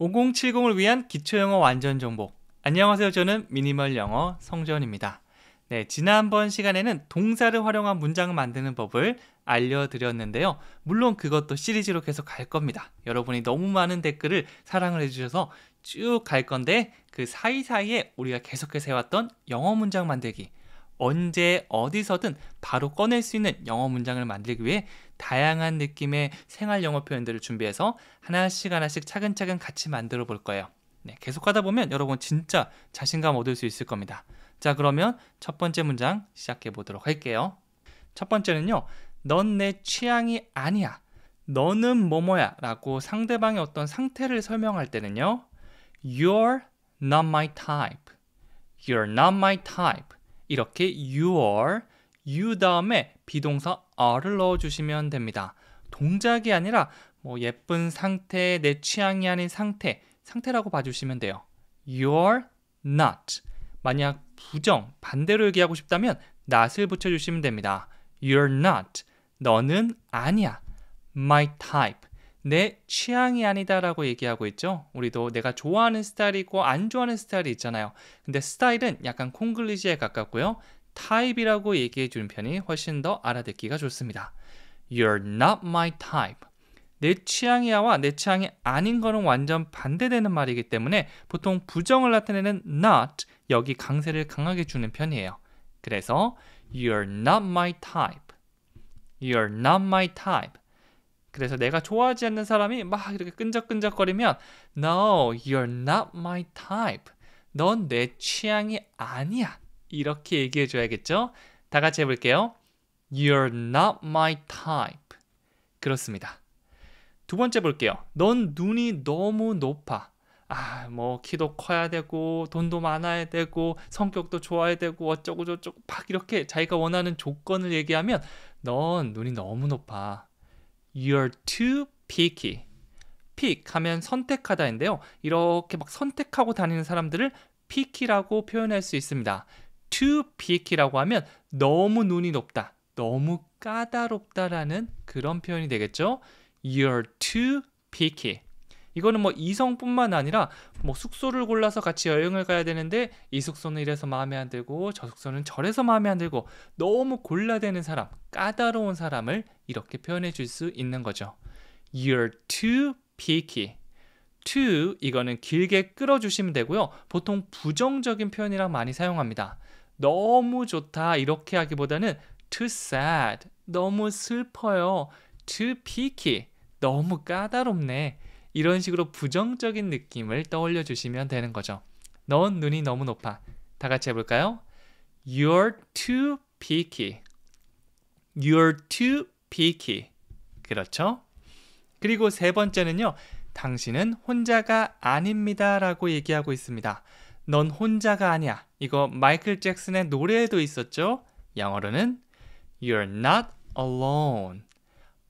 5070을 위한 기초영어 완전 정복 안녕하세요 저는 미니멀 영어 성전입니다 네, 지난번 시간에는 동사를 활용한 문장 만드는 법을 알려드렸는데요 물론 그것도 시리즈로 계속 갈 겁니다 여러분이 너무 많은 댓글을 사랑을 해주셔서 쭉 갈 건데 그 사이사이에 우리가 계속해서 해왔던 영어 문장 만들기 언제 어디서든 바로 꺼낼 수 있는 영어 문장을 만들기 위해 다양한 느낌의 생활 영어 표현들을 준비해서 하나씩 하나씩 차근차근 같이 만들어 볼 거예요. 네, 계속 하다 보면 여러분 진짜 자신감 얻을 수 있을 겁니다. 자, 그러면 첫 번째 문장 시작해 보도록 할게요. 첫 번째는요. 넌 내 취향이 아니야. 너는 뭐뭐야 라고 상대방의 어떤 상태를 설명할 때는요. You're not my type. You're not my type. 이렇게 you are, you 다음에 비동사 are를 넣어주시면 됩니다. 동작이 아니라 뭐 예쁜 상태, 내 취향이 아닌 상태, 상태라고 봐주시면 돼요. You're not. 만약 부정, 반대로 얘기하고 싶다면 not을 붙여주시면 됩니다. You're not. 너는 아니야. My type. 내 취향이 아니다라고 얘기하고 있죠. 우리도 내가 좋아하는 스타일이고 있안 좋아하는 스타일이 있잖아요. 근데 스타일은 약간 콩글리지에 가깝고요. 타입이라고 얘기해 주는 편이 훨씬 더 알아듣기가 좋습니다. You're not my type. 내 취향이야와 내 취향이 아닌 거는 완전 반대되는 말이기 때문에 보통 부정을 나타내는 not 여기 강세를 강하게 주는 편이에요. 그래서 you're not my type. you're not my type. 그래서 내가 좋아하지 않는 사람이 막 이렇게 끈적끈적거리면 No, you're not my type. 넌 내 취향이 아니야. 이렇게 얘기해 줘야겠죠? 다 같이 해볼게요. You're not my type. 그렇습니다. 두 번째 볼게요. 넌 눈이 너무 높아. 아, 뭐 키도 커야 되고 돈도 많아야 되고 성격도 좋아야 되고 어쩌고 저쩌고 막 이렇게 자기가 원하는 조건을 얘기하면 넌 눈이 너무 높아. You're too picky. pick 하면 선택하다인데요. 이렇게 막 선택하고 다니는 사람들을 picky라고 표현할 수 있습니다. too picky라고 하면 너무 눈이 높다, 너무 까다롭다라는 그런 표현이 되겠죠. You're too picky. 이거는 뭐 이성뿐만 아니라 뭐 숙소를 골라서 같이 여행을 가야 되는데 이 숙소는 이래서 마음에 안 들고 저 숙소는 저래서 마음에 안 들고 너무 골라대는 사람, 까다로운 사람을 이렇게 표현해 줄 수 있는 거죠. You're too picky. too 이거는 길게 끌어 주시면 되고요. 보통 부정적인 표현이랑 많이 사용합니다. 너무 좋다 이렇게 하기보다는 too sad 너무 슬퍼요. too picky 너무 까다롭네. 이런 식으로 부정적인 느낌을 떠올려 주시면 되는 거죠. 넌 눈이 너무 높아. 다 같이 해볼까요? You're too picky. You're too picky. 그렇죠? 그리고 세 번째는요. 당신은 혼자가 아닙니다. 라고 얘기하고 있습니다. 넌 혼자가 아니야. 이거 마이클 잭슨의 노래에도 있었죠? 영어로는 You're not alone.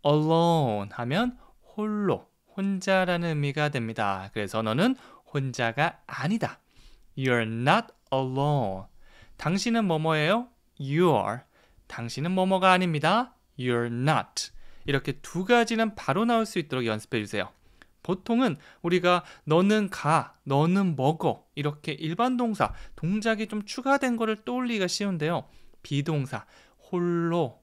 alone 하면 홀로, 혼자라는 의미가 됩니다. 그래서 너는 혼자가 아니다. You're not alone. 당신은 뭐뭐예요? You're. 당신은 뭐뭐가 아닙니다. You're not. 이렇게 두 가지는 바로 나올 수 있도록 연습해 주세요. 보통은 우리가 너는 가, 너는 먹어 이렇게 일반 동사, 동작이 좀 추가된 거를 떠올리기가 쉬운데요. 비동사, 홀로,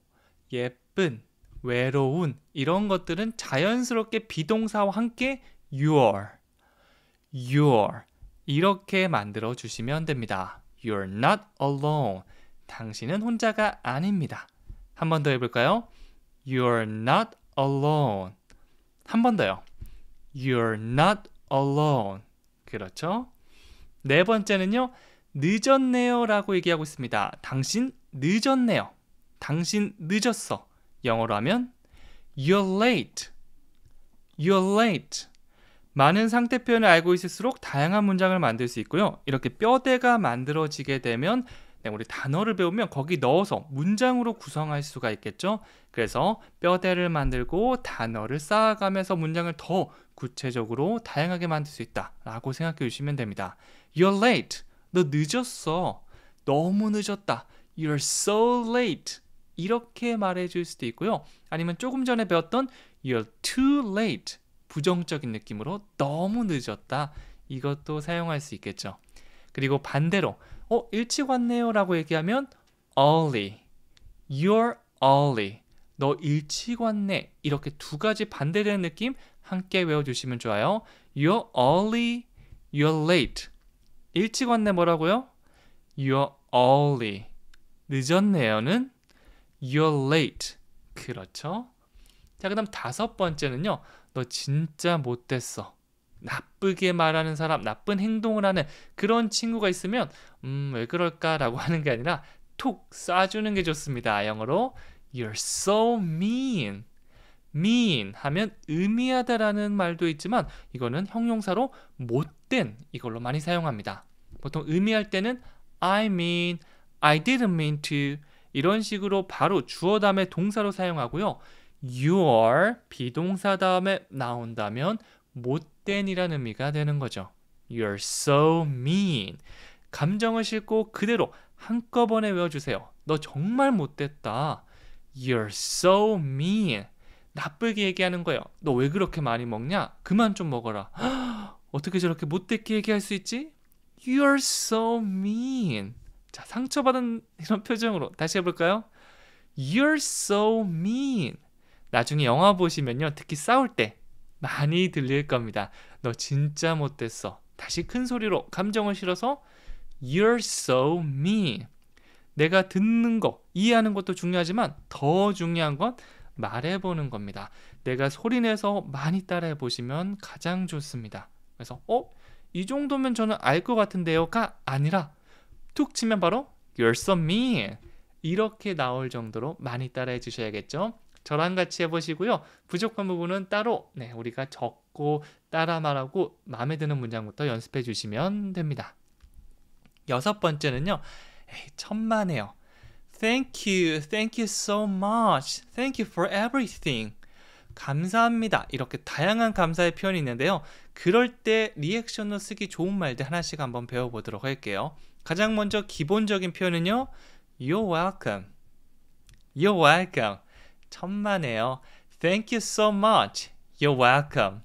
예쁜, 외로운 이런 것들은 자연스럽게 비동사와 함께 your, your 이렇게 만들어 주시면 됩니다. You're not alone. 당신은 혼자가 아닙니다. 한 번 더 해볼까요? You're not alone. 한 번 더요. You're not alone. 그렇죠? 네 번째는요. 늦었네요 라고 얘기하고 있습니다. 당신 늦었네요. 당신 늦었어. 영어로 하면 You're late. You're late. 많은 상태 표현을 알고 있을수록 다양한 문장을 만들 수 있고요. 이렇게 뼈대가 만들어지게 되면 네, 우리 단어를 배우면 거기 넣어서 문장으로 구성할 수가 있겠죠. 그래서 뼈대를 만들고 단어를 쌓아가면서 문장을 더 구체적으로 다양하게 만들 수 있다라고 생각해 주시면 됩니다. You're late. 너 늦었어. 너무 늦었다. You're so late. 이렇게 말해줄 수도 있고요. 아니면 조금 전에 배웠던 you're too late 부정적인 느낌으로 너무 늦었다 이것도 사용할 수 있겠죠. 그리고 반대로 어 일찍 왔네요 라고 얘기하면 early you're early 너 일찍 왔네 이렇게 두 가지 반대되는 느낌 함께 외워주시면 좋아요. You're early, you're late. 일찍 왔네 뭐라고요? You're early. 늦었네요는 You're late. 그렇죠? 자, 그 다음 다섯 번째는요. 너 진짜 못됐어. 나쁘게 말하는 사람, 나쁜 행동을 하는 그런 친구가 있으면 음, 왜 그럴까라고 하는 게 아니라 툭 쏴주는 게 좋습니다. 영어로 You're so mean. mean 하면 의미하다라는 말도 있지만 이거는 형용사로 못된 이걸로 많이 사용합니다. 보통 의미할 때는 I mean, I didn't mean to, 이런 식으로 바로 주어 다음에 동사로 사용하고요. your 비동사 다음에 나온다면 못된이라는 의미가 되는 거죠. You're so mean. 감정을 싣고 그대로 한꺼번에 외워주세요. 너 정말 못됐다. You're so mean. 나쁘게 얘기하는 거예요. 너 왜 그렇게 많이 먹냐? 그만 좀 먹어라. 어떻게 저렇게 못됐게 얘기할 수 있지? You're so mean. 자, 상처받은 이런 표정으로 다시 해볼까요? You're so mean. 나중에 영화 보시면요. 특히 싸울 때 많이 들릴 겁니다. 너 진짜 못됐어. 다시 큰 소리로 감정을 실어서 You're so mean. 내가 듣는 거, 이해하는 것도 중요하지만 더 중요한 건 말해보는 겁니다. 내가 소리내서 많이 따라해 보시면 가장 좋습니다. 그래서 어? 이 정도면 저는 알 것 같은데요가 아니라 툭 치면 바로 You're so mean. 이렇게 나올 정도로 많이 따라해 주셔야겠죠. 저랑 같이 해보시고요. 부족한 부분은 따로 네, 우리가 적고 따라 말하고 마음에 드는 문장부터 연습해 주시면 됩니다. 여섯 번째는요. 에이, 천만에요. Thank you, thank you so much, thank you for everything. 감사합니다. 이렇게 다양한 감사의 표현이 있는데요. 그럴 때 리액션으로 쓰기 좋은 말들 하나씩 한번 배워보도록 할게요. 가장 먼저 기본적인 표현은요. You're welcome. You're welcome. 천만에요. Thank you so much. You're welcome.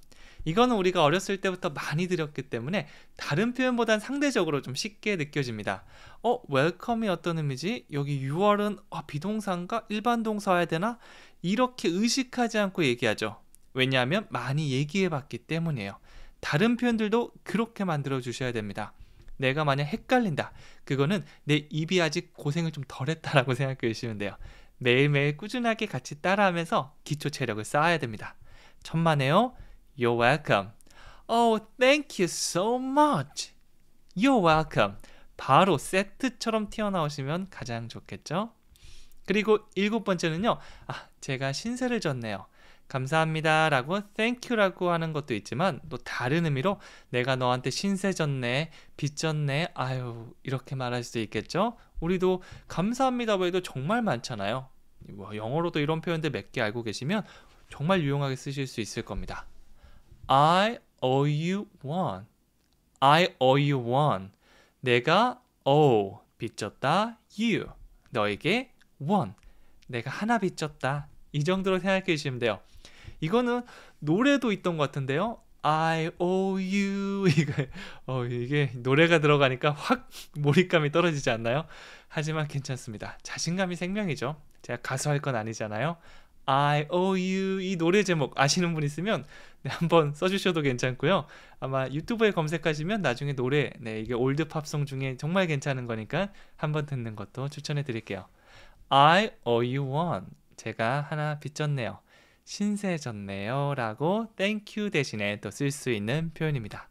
이거는 우리가 어렸을 때부터 많이 들었기 때문에 다른 표현보단 상대적으로 좀 쉽게 느껴집니다. 어, welcome이 어떤 의미지? 여기 you r e 은 아, 비동사인가? 일반 동사여야 되나? 이렇게 의식하지 않고 얘기하죠. 왜냐하면 많이 얘기해 봤기 때문이에요. 다른 표현들도 그렇게 만들어 주셔야 됩니다. 내가 만약 헷갈린다. 그거는 내 입이 아직 고생을 좀 덜 했다라고 생각해 주시면 돼요. 매일매일 꾸준하게 같이 따라하면서 기초 체력을 쌓아야 됩니다. 천만에요. You're welcome. Oh, thank you so much. You're welcome. 바로 세트처럼 튀어나오시면 가장 좋겠죠? 그리고 일곱 번째는요. 아, 제가 신세를 졌네요. 감사합니다라고 t 큐라고 하는 것도 있지만 또 다른 의미로 내가 너한테 신세 졌네, 빚 졌네, 아유 이렇게 말할 수 있겠죠. 우리도 감사합니다 외에도 정말 많잖아요. 뭐 영어로도 이런 표현들 몇 개 알고 계시면 정말 유용하게 쓰실 수 있을 겁니다. I owe you one. I owe you one. 내가 owe 빚졌다 you 너에게 one 내가 하나 빚졌다 이 정도로 생각해 주시면 돼요. 이거는 노래도 있던 것 같은데요. I owe you 이게 어 이게 노래가 들어가니까 확 몰입감이 떨어지지 않나요? 하지만 괜찮습니다. 자신감이 생명이죠. 제가 가수 할건 아니잖아요. I owe you 이 노래 제목 아시는 분 있으면 네, 한번 써주셔도 괜찮고요. 아마 유튜브에 검색하시면 나중에 노래 네 이게 올드 팝송 중에 정말 괜찮은 거니까 한번 듣는 것도 추천해 드릴게요. I owe you one 제가 하나 빚졌네요. 신세졌네요 라고 땡큐 대신에 또 쓸 수 있는 표현입니다.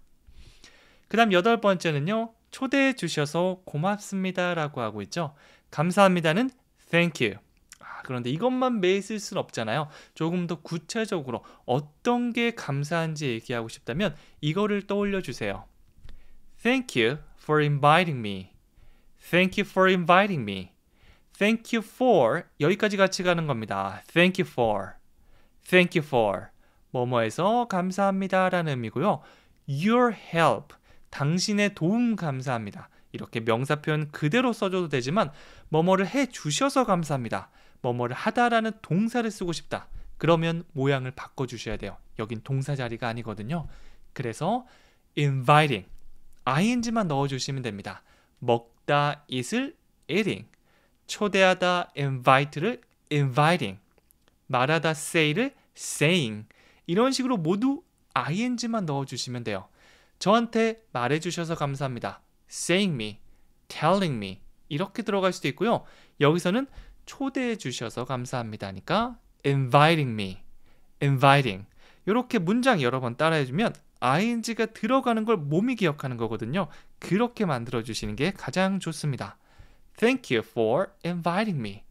그 다음 여덟 번째는요. 초대해 주셔서 고맙습니다 라고 하고 있죠. 감사합니다는 thank you. 아, 그런데 이것만 매일 쓸 수는 없잖아요. 조금 더 구체적으로 어떤 게 감사한지 얘기하고 싶다면 이거를 떠올려 주세요. Thank you for inviting me. Thank you for inviting me. Thank you for 여기까지 같이 가는 겁니다. Thank you for thank you for 뭐뭐에서 감사합니다라는 의미고요. your help 당신의 도움 감사합니다. 이렇게 명사 표현 그대로 써줘도 되지만 뭐뭐를 해 주셔서 감사합니다. 뭐뭐를 하다라는 동사를 쓰고 싶다. 그러면 모양을 바꿔 주셔야 돼요. 여긴 동사 자리가 아니거든요. 그래서 inviting ing만 넣어 주시면 됩니다. 먹다 it을 eating 초대하다 invite를 inviting 말하다 say를 saying 이런 식으로 모두 ing만 넣어주시면 돼요. 저한테 말해주셔서 감사합니다. saying me, telling me 이렇게 들어갈 수도 있고요. 여기서는 초대해 주셔서 감사합니다. 니까 inviting me, inviting 이렇게 문장 여러 번 따라해주면 ing가 들어가는 걸 몸이 기억하는 거거든요. 그렇게 만들어 주시는 게 가장 좋습니다. Thank you for inviting me.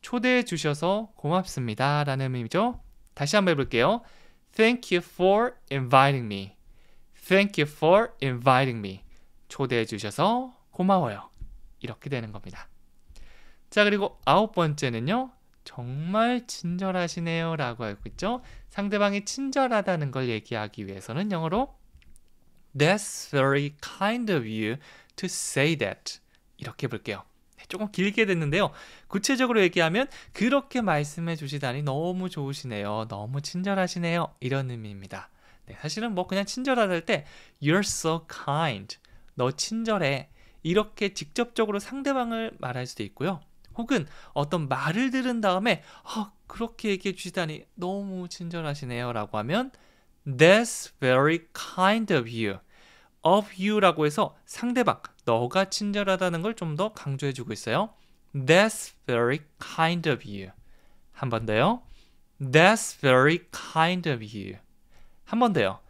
초대해 주셔서 고맙습니다. 라는 의미죠. 다시 한번 해볼게요. Thank you for inviting me. Thank you for inviting me. 초대해 주셔서 고마워요. 이렇게 되는 겁니다. 자, 그리고 아홉 번째는요. 정말 친절하시네요. 라고 하고 있죠. 상대방이 친절하다는 걸 얘기하기 위해서는 영어로 That's very kind of you to say that. 이렇게 볼게요. 조금 길게 됐는데요. 구체적으로 얘기하면 그렇게 말씀해 주시다니 너무 좋으시네요. 너무 친절하시네요. 이런 의미입니다. 네, 사실은 뭐 그냥 친절하다 때 You're so kind. 너 친절해. 이렇게 직접적으로 상대방을 말할 수도 있고요. 혹은 어떤 말을 들은 다음에 아, 그렇게 얘기해 주시다니 너무 친절하시네요. 라고 하면 That's very kind of you. of you라고 해서 상대방, 너가 친절하다는 걸 좀 더 강조해주고 있어요. That's very kind of you. 한 번 더요. That's very kind of you. 한 번 더요.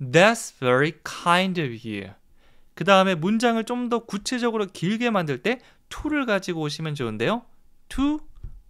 That's very kind of you. 그 다음에 문장을 좀 더 구체적으로 길게 만들 때 to를 가지고 오시면 좋은데요. to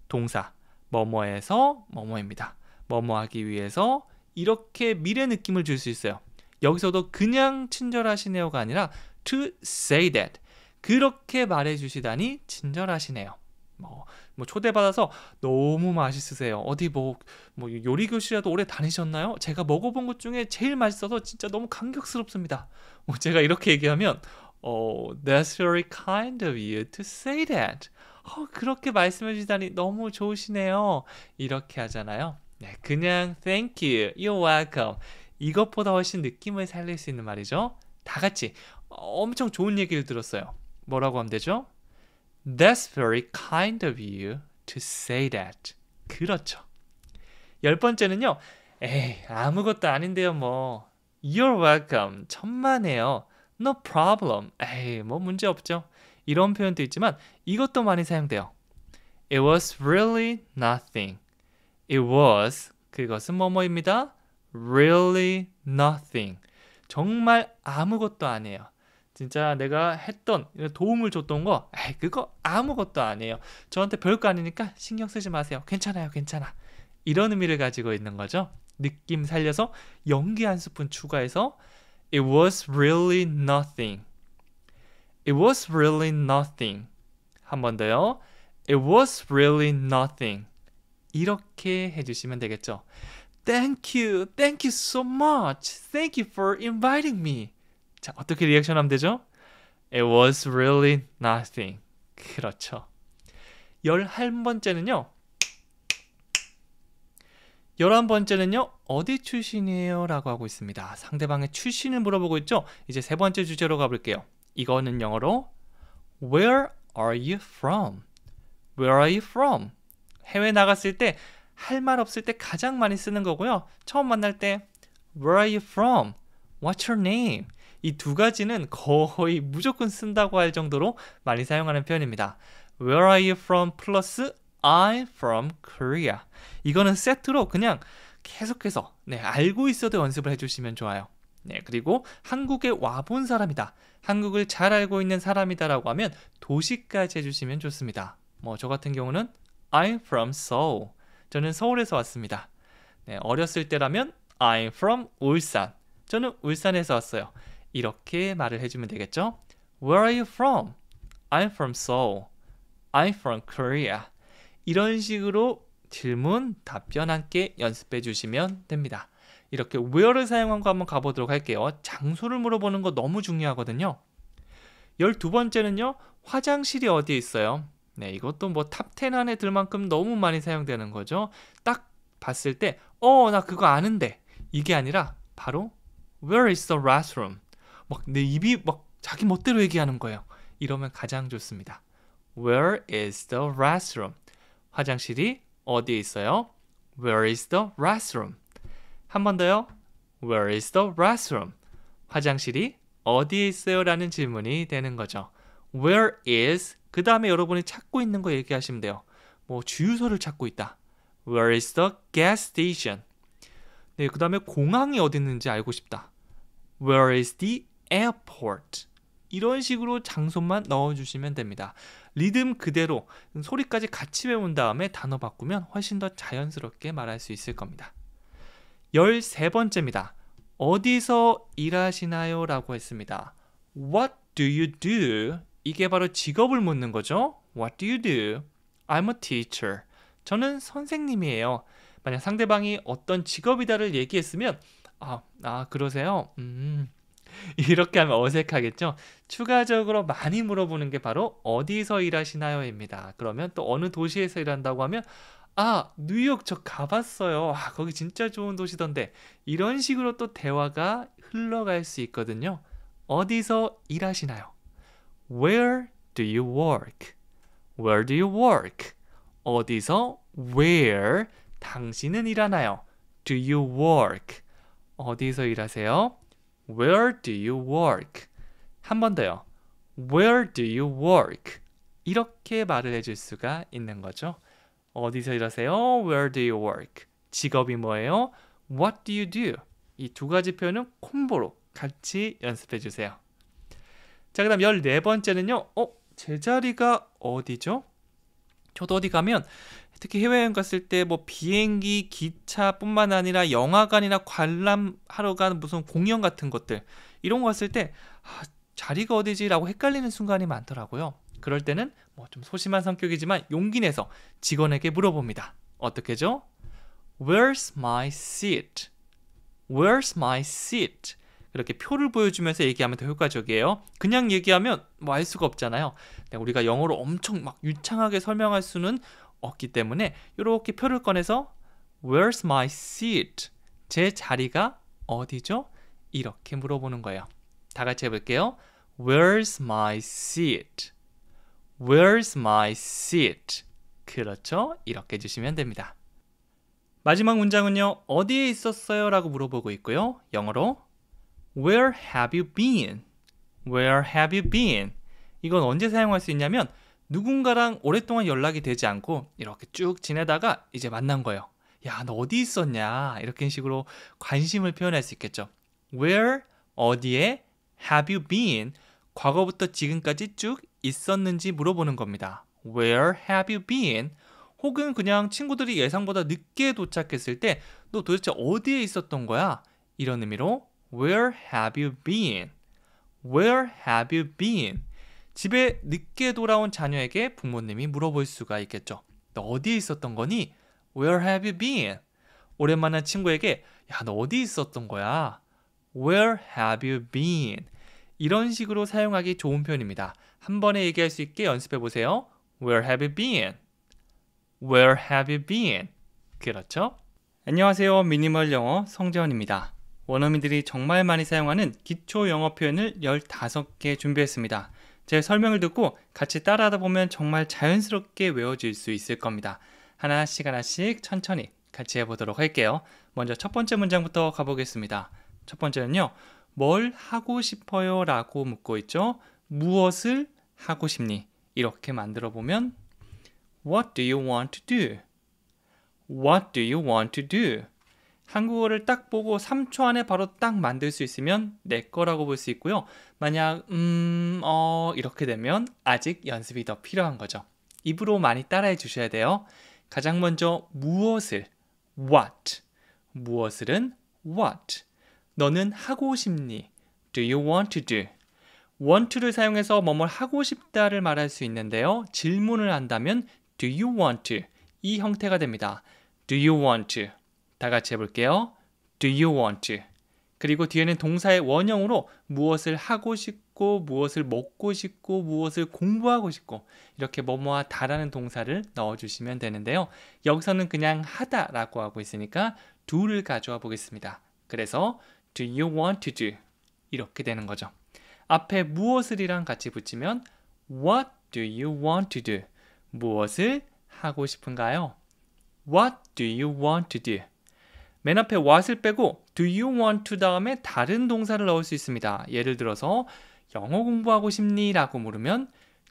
동사 뭐뭐에서 뭐뭐입니다. 뭐뭐 하기 위해서 이렇게 미래 느낌을 줄 수 있어요. 여기서도 그냥 친절하시네요가 아니라 to say that 그렇게 말해 주시다니 친절하시네요. 뭐, 뭐 초대받아서 너무 맛있으세요. 어디 뭐, 뭐 요리 교실이라도 오래 다니셨나요? 제가 먹어본 것 중에 제일 맛있어서 진짜 너무 감격스럽습니다. 뭐 제가 이렇게 얘기하면 Oh, that's very kind of you to say that. 어, 그렇게 말씀해 주다니 시 너무 좋으시네요. 이렇게 하잖아요. 네, 그냥 thank you, you're welcome 이것보다 훨씬 느낌을 살릴 수 있는 말이죠. 다 같이 엄청 좋은 얘기를 들었어요. 뭐라고 하면 되죠? That's very kind of you to say that. 그렇죠. 열 번째는요. 에이, 아무것도 아닌데요, 뭐. You're welcome. 천만에요. No problem. 에이, 뭐 문제 없죠. 이런 표현도 있지만 이것도 많이 사용돼요. It was really nothing. It was 그것은 뭐뭐입니다. really nothing. 정말 아무것도 아니에요. 진짜 내가 했던 도움을 줬던 거 에이, 그거 아무것도 아니에요. 저한테 별거 아니니까 신경 쓰지 마세요. 괜찮아요. 괜찮아. 이런 의미를 가지고 있는 거죠. 느낌 살려서 연기 한 스푼 추가해서 It was really nothing. It was really nothing. 한 번 더요. It was really nothing. 이렇게 해주시면 되겠죠. Thank you, thank you so much. Thank you for inviting me. 자, 어떻게 리액션 하면 되죠? It was really nothing. 그렇죠. 11번째는요. 11번째는요. 어디 출신이에요? 라고 하고 있습니다. 상대방의 출신을 물어보고 있죠. 이제 세 번째 주제로 가볼게요. 이거는 영어로 Where are you from? Where are you from? 해외 나갔을 때 할말 없을 때 가장 많이 쓰는 거고요. 처음 만날 때 Where are you from? What's your name? 이 두 가지는 거의 무조건 쓴다고 할 정도로 많이 사용하는 표현입니다. Where are you from? 플러스 I'm from Korea. 이거는 세트로 그냥 계속해서 네, 알고 있어도 연습을 해주시면 좋아요. 네, 그리고 한국에 와 본 사람이다. 한국을 잘 알고 있는 사람이다라고 하면 도시까지 해주시면 좋습니다. 뭐 저 같은 경우는 I'm from Seoul. 저는 서울에서 왔습니다. 네, 어렸을 때라면 I'm from 울산. 저는 울산에서 왔어요. 이렇게 말을 해주면 되겠죠? Where are you from? I'm from Seoul. I'm from Korea. 이런 식으로 질문, 답변 함께 연습해 주시면 됩니다. 이렇게 where를 사용한 거 한번 가보도록 할게요. 장소를 물어보는 거 너무 중요하거든요. 열두 번째는요. 화장실이 어디에 있어요? 네, 이것도 뭐탑10 안에 들 만큼 너무 많이 사용되는 거죠. 딱 봤을 때, 어, 나 그거 아는데. 이게 아니라 바로 Where is the restroom? 막 내 입이 막 자기 멋대로 얘기하는 거예요. 이러면 가장 좋습니다. Where is the restroom? 화장실이 어디에 있어요? Where is the restroom? 한 번 더요. Where is the restroom? 화장실이 어디에 있어요? 라는 질문이 되는 거죠. Where is 그 다음에 여러분이 찾고 있는 거 얘기하시면 돼요. 뭐 주유소를 찾고 있다. Where is the gas station? 네, 그 다음에 공항이 어디 있는지 알고 싶다. Where is the airport? 이런 식으로 장소만 넣어주시면 됩니다. 리듬 그대로 소리까지 같이 외운 다음에 단어 바꾸면 훨씬 더 자연스럽게 말할 수 있을 겁니다. 13번째입니다. 어디서 일하시나요? 라고 했습니다. What do you do? 이게 바로 직업을 묻는 거죠. What do you do? I'm a teacher. 저는 선생님이에요. 만약 상대방이 어떤 직업이다를 얘기했으면 아, 아 그러세요? 음. 이렇게 하면 어색하겠죠? 추가적으로 많이 물어보는 게 바로 어디서 일하시나요입니다. 그러면 또 어느 도시에서 일한다고 하면 아, 뉴욕 저 가봤어요. 아, 거기 진짜 좋은 도시던데. 이런 식으로 또 대화가 흘러갈 수 있거든요. 어디서 일하시나요? Where do you work? Where do you work? 어디서 where 당신은 일하나요? Do you work? 어디서 일하세요? Where do you work? 한 번 더요. Where do you work? 이렇게 말을 해줄 수가 있는 거죠. 어디서 일하세요? Where do you work? 직업이 뭐예요? What do you do? 이 두 가지 표현은 콤보로 같이 연습해 주세요. 자, 그 다음 14번째는요. 어? 제자리가 어디죠? 저도 어디 가면 특히 해외여행 갔을 때 뭐 비행기, 기차뿐만 아니라 영화관이나 관람하러 간 무슨 공연 같은 것들 이런 거 갔을 때 아, 자리가 어디지라고 헷갈리는 순간이 많더라고요. 그럴 때는 뭐 좀 소심한 성격이지만 용기 내서 직원에게 물어봅니다. 어떻게죠? Where's my seat? Where's my seat? 이렇게 표를 보여주면서 얘기하면 더 효과적이에요. 그냥 얘기하면 뭐알 수가 없잖아요. 네, 우리가 영어로 엄청 막 유창하게 설명할 수는 없기 때문에 이렇게 표를 꺼내서 Where's my seat? 제 자리가 어디죠? 이렇게 물어보는 거예요. 다 같이 해볼게요. Where's my seat? Where's my seat? 그렇죠. 이렇게 해주시면 됩니다. 마지막 문장은요. 어디에 있었어요? 라고 물어보고 있고요. 영어로 Where have you been? Where have you been? 이건 언제 사용할 수 있냐면 누군가랑 오랫동안 연락이 되지 않고 이렇게 쭉 지내다가 이제 만난 거예요. 야, 너 어디 있었냐? 이렇게 식으로 관심을 표현할 수 있겠죠. Where, 어디에, have you been? 과거부터 지금까지 쭉 있었는지 물어보는 겁니다. Where have you been? 혹은 그냥 친구들이 예상보다 늦게 도착했을 때 너 도대체 어디에 있었던 거야? 이런 의미로 Where have you been? Where have you been? 집에 늦게 돌아온 자녀에게 부모님이 물어볼 수가 있겠죠. 너 어디에 있었던 거니? Where have you been? 오랜만에 친구에게 야, 너 어디 있었던 거야? Where have you been? 이런 식으로 사용하기 좋은 표현입니다. 한 번에 얘기할 수 있게 연습해 보세요. Where have you been? Where have you been? 그렇죠? 안녕하세요. 미니멀 영어 성재원입니다. 원어민들이 정말 많이 사용하는 기초 영어 표현을 15개 준비했습니다. 제 설명을 듣고 같이 따라하다 보면 정말 자연스럽게 외워질 수 있을 겁니다. 하나씩 하나씩 천천히 같이 해보도록 할게요. 먼저 첫 번째 문장부터 가보겠습니다. 첫 번째는요. 뭘 하고 싶어요? 라고 묻고 있죠. 무엇을 하고 싶니? 이렇게 만들어 보면 What do you want to do? What do you want to do? 한국어를 딱 보고 3초 안에 바로 딱 만들 수 있으면 내 거라고 볼 수 있고요. 만약 음, 어 이렇게 되면 아직 연습이 더 필요한 거죠. 입으로 많이 따라해 주셔야 돼요. 가장 먼저 무엇을 what 무엇을은 what 너는 하고 싶니? Do you want to do? want to를 사용해서 뭐뭘 하고 싶다를 말할 수 있는데요. 질문을 한다면 do you want to 이 형태가 됩니다. Do you want to? 다 같이 해볼게요. Do you want to? 그리고 뒤에는 동사의 원형으로 무엇을 하고 싶고 무엇을 먹고 싶고 무엇을 공부하고 싶고 이렇게 뭐뭐와 다라는 동사를 넣어주시면 되는데요. 여기서는 그냥 하다라고 하고 있으니까 do를 가져와 보겠습니다. 그래서 do you want to do 이렇게 되는 거죠. 앞에 무엇을이랑 같이 붙이면 what do you want to do 무엇을 하고 싶은가요? What do you want to do? 맨 앞에 what을 빼고 do you want to 다음에 다른 동사를 넣을 수 있습니다. 예를 들어서 영어 공부하고 싶니? 라고 물으면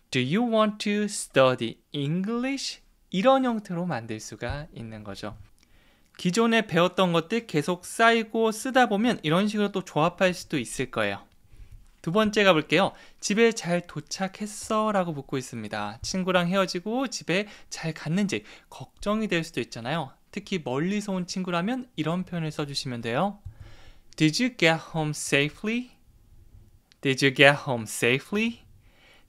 do you want to study English? 이런 형태로 만들 수가 있는 거죠. 기존에 배웠던 것들 계속 쌓이고 쓰다 보면 이런 식으로 또 조합할 수도 있을 거예요. 두 번째 가볼게요. 집에 잘 도착했어? 라고 묻고 있습니다. 친구랑 헤어지고 집에 잘 갔는지 걱정이 될 수도 있잖아요. 특히 멀리서 온 친구라면 이런 표현을 써주시면 돼요. Did you get home safely? Did you get home safely?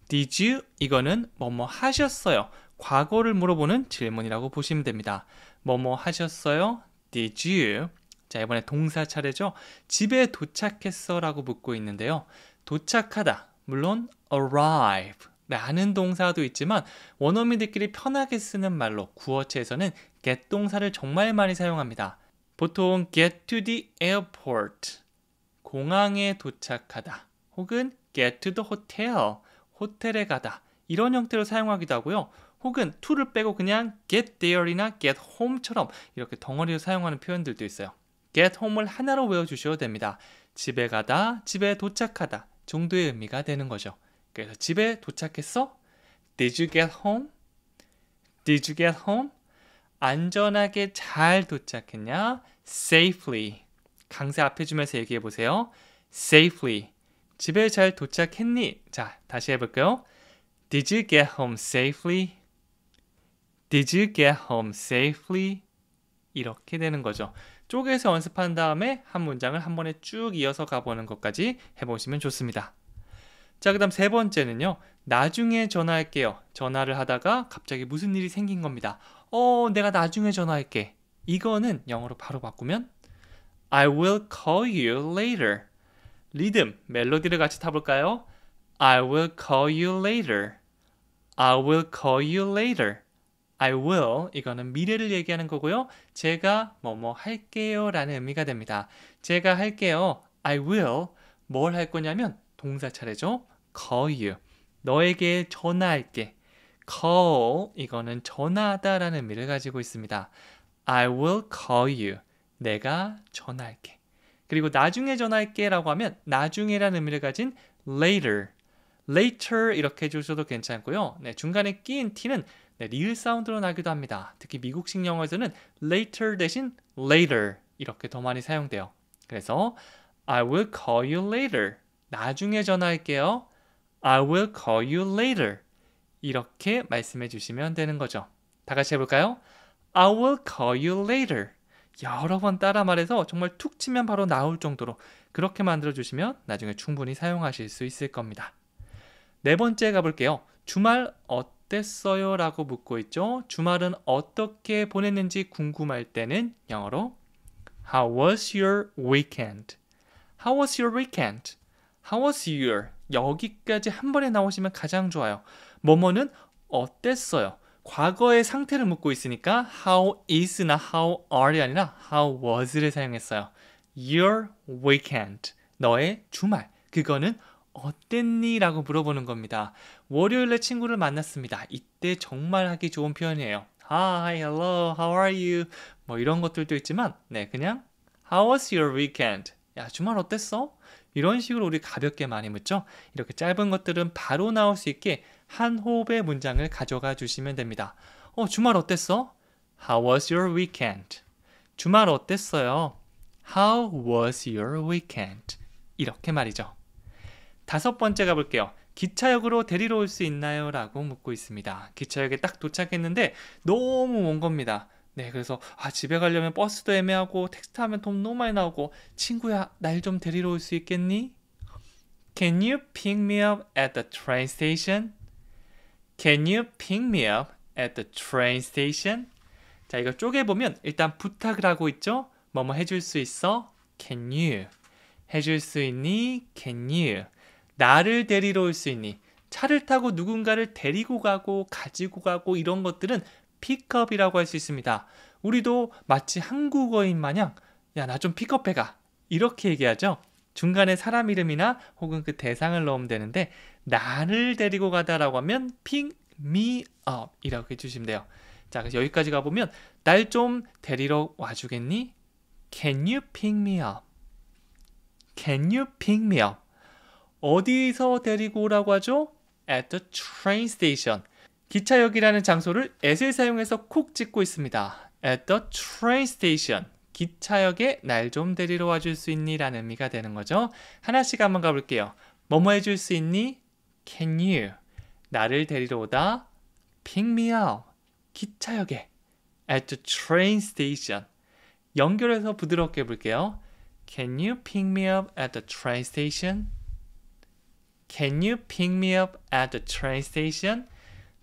Did you 이거는 뭐 뭐 하셨어요. 과거를 물어보는 질문이라고 보시면 됩니다. 뭐 뭐 하셨어요? Did you? 자 이번에 동사 차례죠. 집에 도착했어라고 묻고 있는데요. 도착하다 물론 arrive 라는 네, 동사도 있지만 원어민들끼리 편하게 쓰는 말로 구어체에서는 get 동사를 정말 많이 사용합니다. 보통 get to the airport, 공항에 도착하다, 혹은 get to the hotel, 호텔에 가다 이런 형태로 사용하기도 하고요. 혹은 to를 빼고 그냥 get there이나 get home처럼 이렇게 덩어리로 사용하는 표현들도 있어요. get home을 하나로 외워주셔도 됩니다. 집에 가다, 집에 도착하다 정도의 의미가 되는 거죠. 그래서 집에 도착했어? Did you get home? Did you get home? 안전하게 잘 도착했냐? safely. 강세 앞에 주면서 얘기해 보세요. safely. 집에 잘 도착했니? 자, 다시 해볼까요? Did you get home safely? Did you get home safely? 이렇게 되는 거죠. 쪼개서 연습한 다음에 한 문장을 한 번에 쭉 이어서 가보는 것까지 해보시면 좋습니다. 자, 그 다음 세 번째는요. 나중에 전화할게요. 전화를 하다가 갑자기 무슨 일이 생긴 겁니다. 어, 내가 나중에 전화할게. 이거는 영어로 바로 바꾸면 I will call you later. 리듬, 멜로디를 같이 타볼까요? I will call you later. I will call you later. I will 이거는 미래를 얘기하는 거고요. 제가 뭐 뭐 할게요라는 의미가 됩니다. 제가 할게요. I will 뭘 할 거냐면 동사 차례죠. call you. 너에게 전화할게. call 이거는 전화하다라는 의미를 가지고 있습니다. I will call you. 내가 전화할게. 그리고 나중에 전화할게라고 하면 나중에라는 의미를 가진 later, later 이렇게 주셔도 괜찮고요. 네, 중간에 끼인 t는 네, 리을 사운드로 나기도 합니다. 특히 미국식 영어에서는 later 대신 later 이렇게 더 많이 사용돼요. 그래서 I will call you later. 나중에 전화할게요. I will call you later. 이렇게 말씀해 주시면 되는 거죠. 다 같이 해볼까요? I will call you later. 여러 번 따라 말해서 정말 툭 치면 바로 나올 정도로 그렇게 만들어 주시면 나중에 충분히 사용하실 수 있을 겁니다. 네 번째 가볼게요. 주말 어땠어요? 라고 묻고 있죠. 주말은 어떻게 보냈는지 궁금할 때는 영어로 How was your weekend? How was your weekend? How was your? 여기까지 한 번에 나오시면 가장 좋아요. 뭐뭐는 어땠어요. 과거의 상태를 묻고 있으니까 how is나 how are이 아니라 how was를 사용했어요. Your weekend, 너의 주말, 그거는 어땠니? 라고 물어보는 겁니다. 월요일에 친구를 만났습니다. 이때 정말 하기 좋은 표현이에요. Hi, hello, how are you? 뭐 이런 것들도 있지만, 네, 그냥 How was your weekend? 야, 주말 어땠어? 이런 식으로 우리 가볍게 많이 묻죠? 이렇게 짧은 것들은 바로 나올 수 있게 한 호흡의 문장을 가져가 주시면 됩니다. 어, 주말 어땠어? How was your weekend? 주말 어땠어요? How was your weekend? 이렇게 말이죠. 다섯 번째 가볼게요. 기차역으로 데리러 올 수 있나요? 라고 묻고 있습니다. 기차역에 딱 도착했는데 너무 먼 겁니다. 네, 그래서 아, 집에 가려면 버스도 애매하고 텍스트 하면돈 너무 많이 나오고 친구야, 날 좀 데리러 올 수 있겠니? Can you pick me up at the train station? Can you pick me up at the train station? 자, 이거 쪼개보면 일단 부탁을 하고 있죠? 뭐뭐 해줄 수 있어? Can you? 해줄 수 있니? Can you? 나를 데리러 올 수 있니? 차를 타고 누군가를 데리고 가고 가지고 가고 이런 것들은 픽업이라고 할 수 있습니다. 우리도 마치 한국어인 마냥 야 나 좀 픽업해 가 이렇게 얘기하죠. 중간에 사람 이름이나 혹은 그 대상을 넣으면 되는데 나를 데리고 가다라고 하면 pick me up 이렇게 주시면 돼요. 자, 그래서 여기까지 가보면 날 좀 데리러 와주겠니? Can you pick me up? Can you pick me up? 어디서 데리고 오라고 하죠? At the train station. 기차역이라는 장소를 at을 사용해서 콕 찍고 있습니다. At the train station. 기차역에 날 좀 데리러 와줄 수 있니? 라는 의미가 되는 거죠. 하나씩 한번 가볼게요. 뭐뭐 해줄 수 있니? Can you 나를 데리러 오다 Pick me up 기차역에 at the train station 연결해서 부드럽게 볼게요. Can you pick me up at the train station? Can you pick me up at the train station?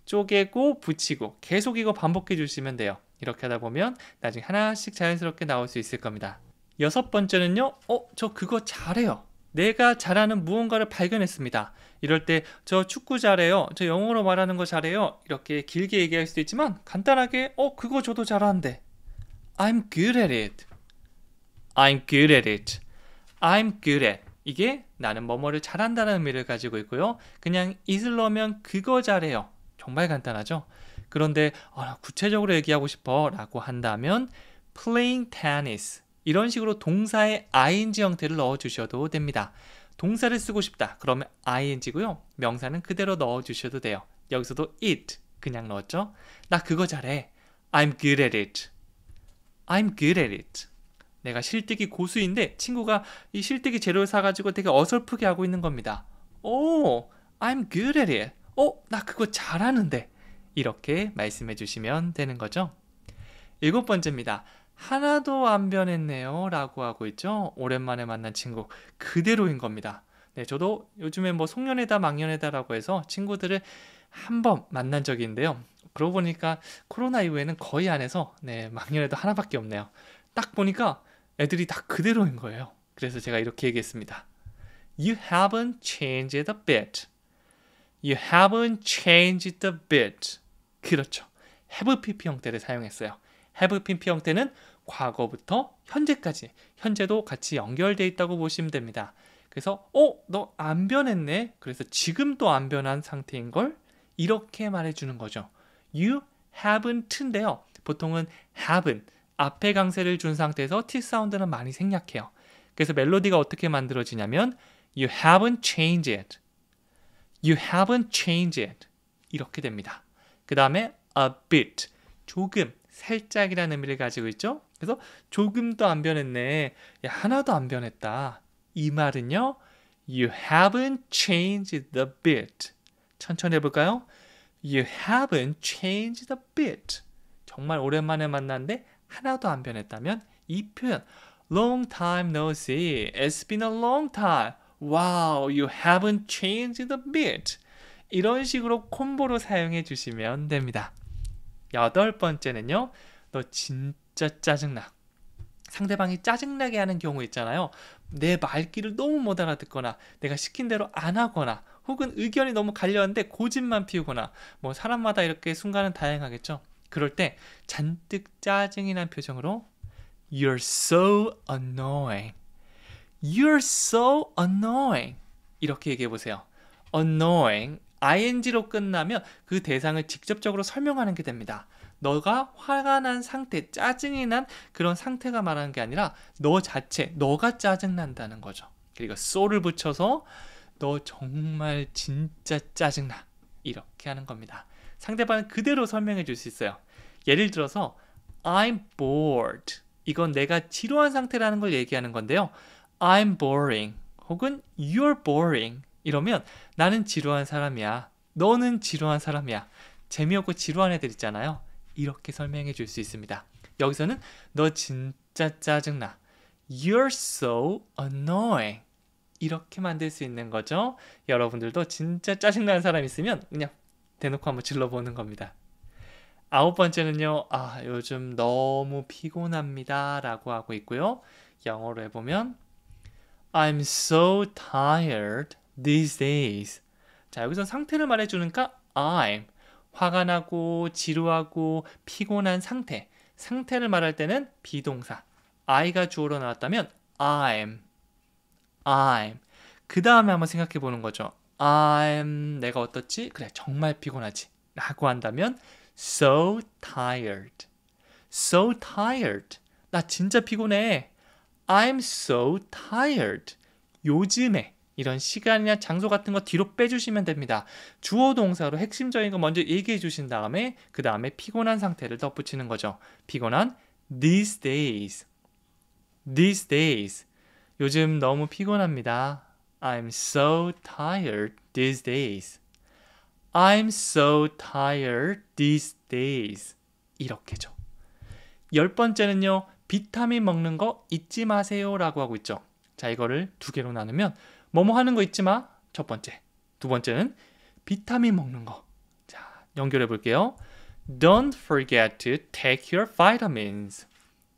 쪼개고 붙이고 계속 이거 반복해 주시면 돼요. 이렇게 하다 보면 나중에 하나씩 자연스럽게 나올 수 있을 겁니다. 여섯 번째는요. 어, 저 그거 잘해요. 내가 잘하는 무언가를 발견했습니다. 이럴 때 저 축구 잘해요. 저 영어로 말하는 거 잘해요. 이렇게 길게 얘기할 수도 있지만 간단하게 어 그거 저도 잘하는데 I'm good at it. I'm good at it. I'm good at 이게 나는 뭐뭐를 잘한다는 의미를 가지고 있고요. 그냥 이슬러면 그거 잘해요. 정말 간단하죠. 그런데 어, 구체적으로 얘기하고 싶어라고 한다면 playing tennis 이런 식으로 동사에 ing 형태를 넣어 주셔도 됩니다. 동사를 쓰고 싶다. 그러면 ing고요. 명사는 그대로 넣어 주셔도 돼요. 여기서도 it 그냥 넣었죠. 나 그거 잘해. I'm good at it. I'm good at it. 내가 실뜨기 고수인데 친구가 이 실뜨기 재료를 사가지고 되게 어설프게 하고 있는 겁니다. 오, I'm good at it. 어, 나 그거 잘하는데. 이렇게 말씀해 주시면 되는 거죠. 일곱 번째입니다. 하나도 안 변했네요. 라고 하고 있죠. 오랜만에 만난 친구 그대로인 겁니다. 네, 저도 요즘에 뭐 송년회다 망년회다라고 해서 친구들을 한 번 만난 적이 있는데요. 그러고 보니까 코로나 이후에는 거의 안 해서 네, 망년회도 하나밖에 없네요. 딱 보니까 애들이 다 그대로인 거예요. 그래서 제가 이렇게 얘기했습니다. You haven't changed a bit. You haven't changed a bit. 그렇죠. have pp 형태를 사용했어요. have pp 형태는 과거부터 현재까지 현재도 같이 연결되어 있다고 보시면 됩니다. 그래서 어, 너 안 변했네. 그래서 지금도 안 변한 상태인 걸 이렇게 말해 주는 거죠. You haven't인데요. 보통은 haven't 앞에 강세를 준 상태에서 t 사운드는 많이 생략해요. 그래서 멜로디가 어떻게 만들어지냐면 You haven't changed it. You haven't changed it. 이렇게 됩니다. 그 다음에 a bit, 조금, 살짝이라는 의미를 가지고 있죠. 그래서 조금도 안 변했네. 야, 하나도 안 변했다. 이 말은요. You haven't changed the bit. 천천히 해볼까요? You haven't changed the bit. 정말 오랜만에 만났는데 하나도 안 변했다면 이 표현 Long time no see. It's been a long time. Wow, you haven't changed the bit. 이런 식으로 콤보로 사용해 주시면 됩니다. 여덟 번째는요. 너 진짜 진짜 짜증나. 상대방이 짜증나게 하는 경우 있잖아요. 내 말귀를 너무 못 알아듣거나 내가 시킨 대로 안 하거나 혹은 의견이 너무 갈려는데 고집만 피우거나 뭐 사람마다 이렇게 순간은 다양하겠죠. 그럴 때 잔뜩 짜증이 난 표정으로 You're so annoying. You're so annoying. 이렇게 얘기해 보세요. annoying ing로 끝나면 그 대상을 직접적으로 설명하는 게 됩니다. 너가 화가 난 상태, 짜증이 난 그런 상태가 말하는 게 아니라 너 자체, 너가 짜증난다는 거죠. 그리고 소를 붙여서 너 정말 진짜 짜증나. 이렇게 하는 겁니다. 상대방은 그대로 설명해 줄 수 있어요. 예를 들어서 I'm bored. 이건 내가 지루한 상태라는 걸 얘기하는 건데요. I'm boring 혹은 you're boring 이러면 나는 지루한 사람이야. 너는 지루한 사람이야. 재미없고 지루한 애들 있잖아요. 이렇게 설명해 줄 수 있습니다. 여기서는 너 진짜 짜증나. You're so annoying. 이렇게 만들 수 있는 거죠. 여러분들도 진짜 짜증나는 사람 있으면 그냥 대놓고 한번 질러보는 겁니다. 아홉 번째는요. 아, 요즘 너무 피곤합니다. 라고 하고 있고요. 영어로 해보면 I'm so tired these days. 자, 여기서 상태를 말해주니까 I'm 화가 나고 지루하고 피곤한 상태 상태를 말할 때는 비동사 I가 주어로 나왔다면 I'm I'm 그 다음에 한번 생각해 보는 거죠 I'm 내가 어떻지? 그래 정말 피곤하지 라고 한다면 so tired so tired 나 진짜 피곤해 I'm so tired 요즘에 이런 시간이나 장소 같은 거 뒤로 빼주시면 됩니다. 주어 동사로 핵심적인 거 먼저 얘기해 주신 다음에 그 다음에 피곤한 상태를 덧붙이는 거죠. 피곤한 these days, these days. 요즘 너무 피곤합니다. I'm so tired these days. I'm so tired these days. 이렇게죠. 열 번째는요. 비타민 먹는 거 잊지 마세요 라고 하고 있죠. 자, 이거를 두 개로 나누면 뭐뭐 하는 거 잊지 마. 첫 번째. 두 번째는 비타민 먹는 거. 자, 연결해 볼게요. Don't forget to take your vitamins.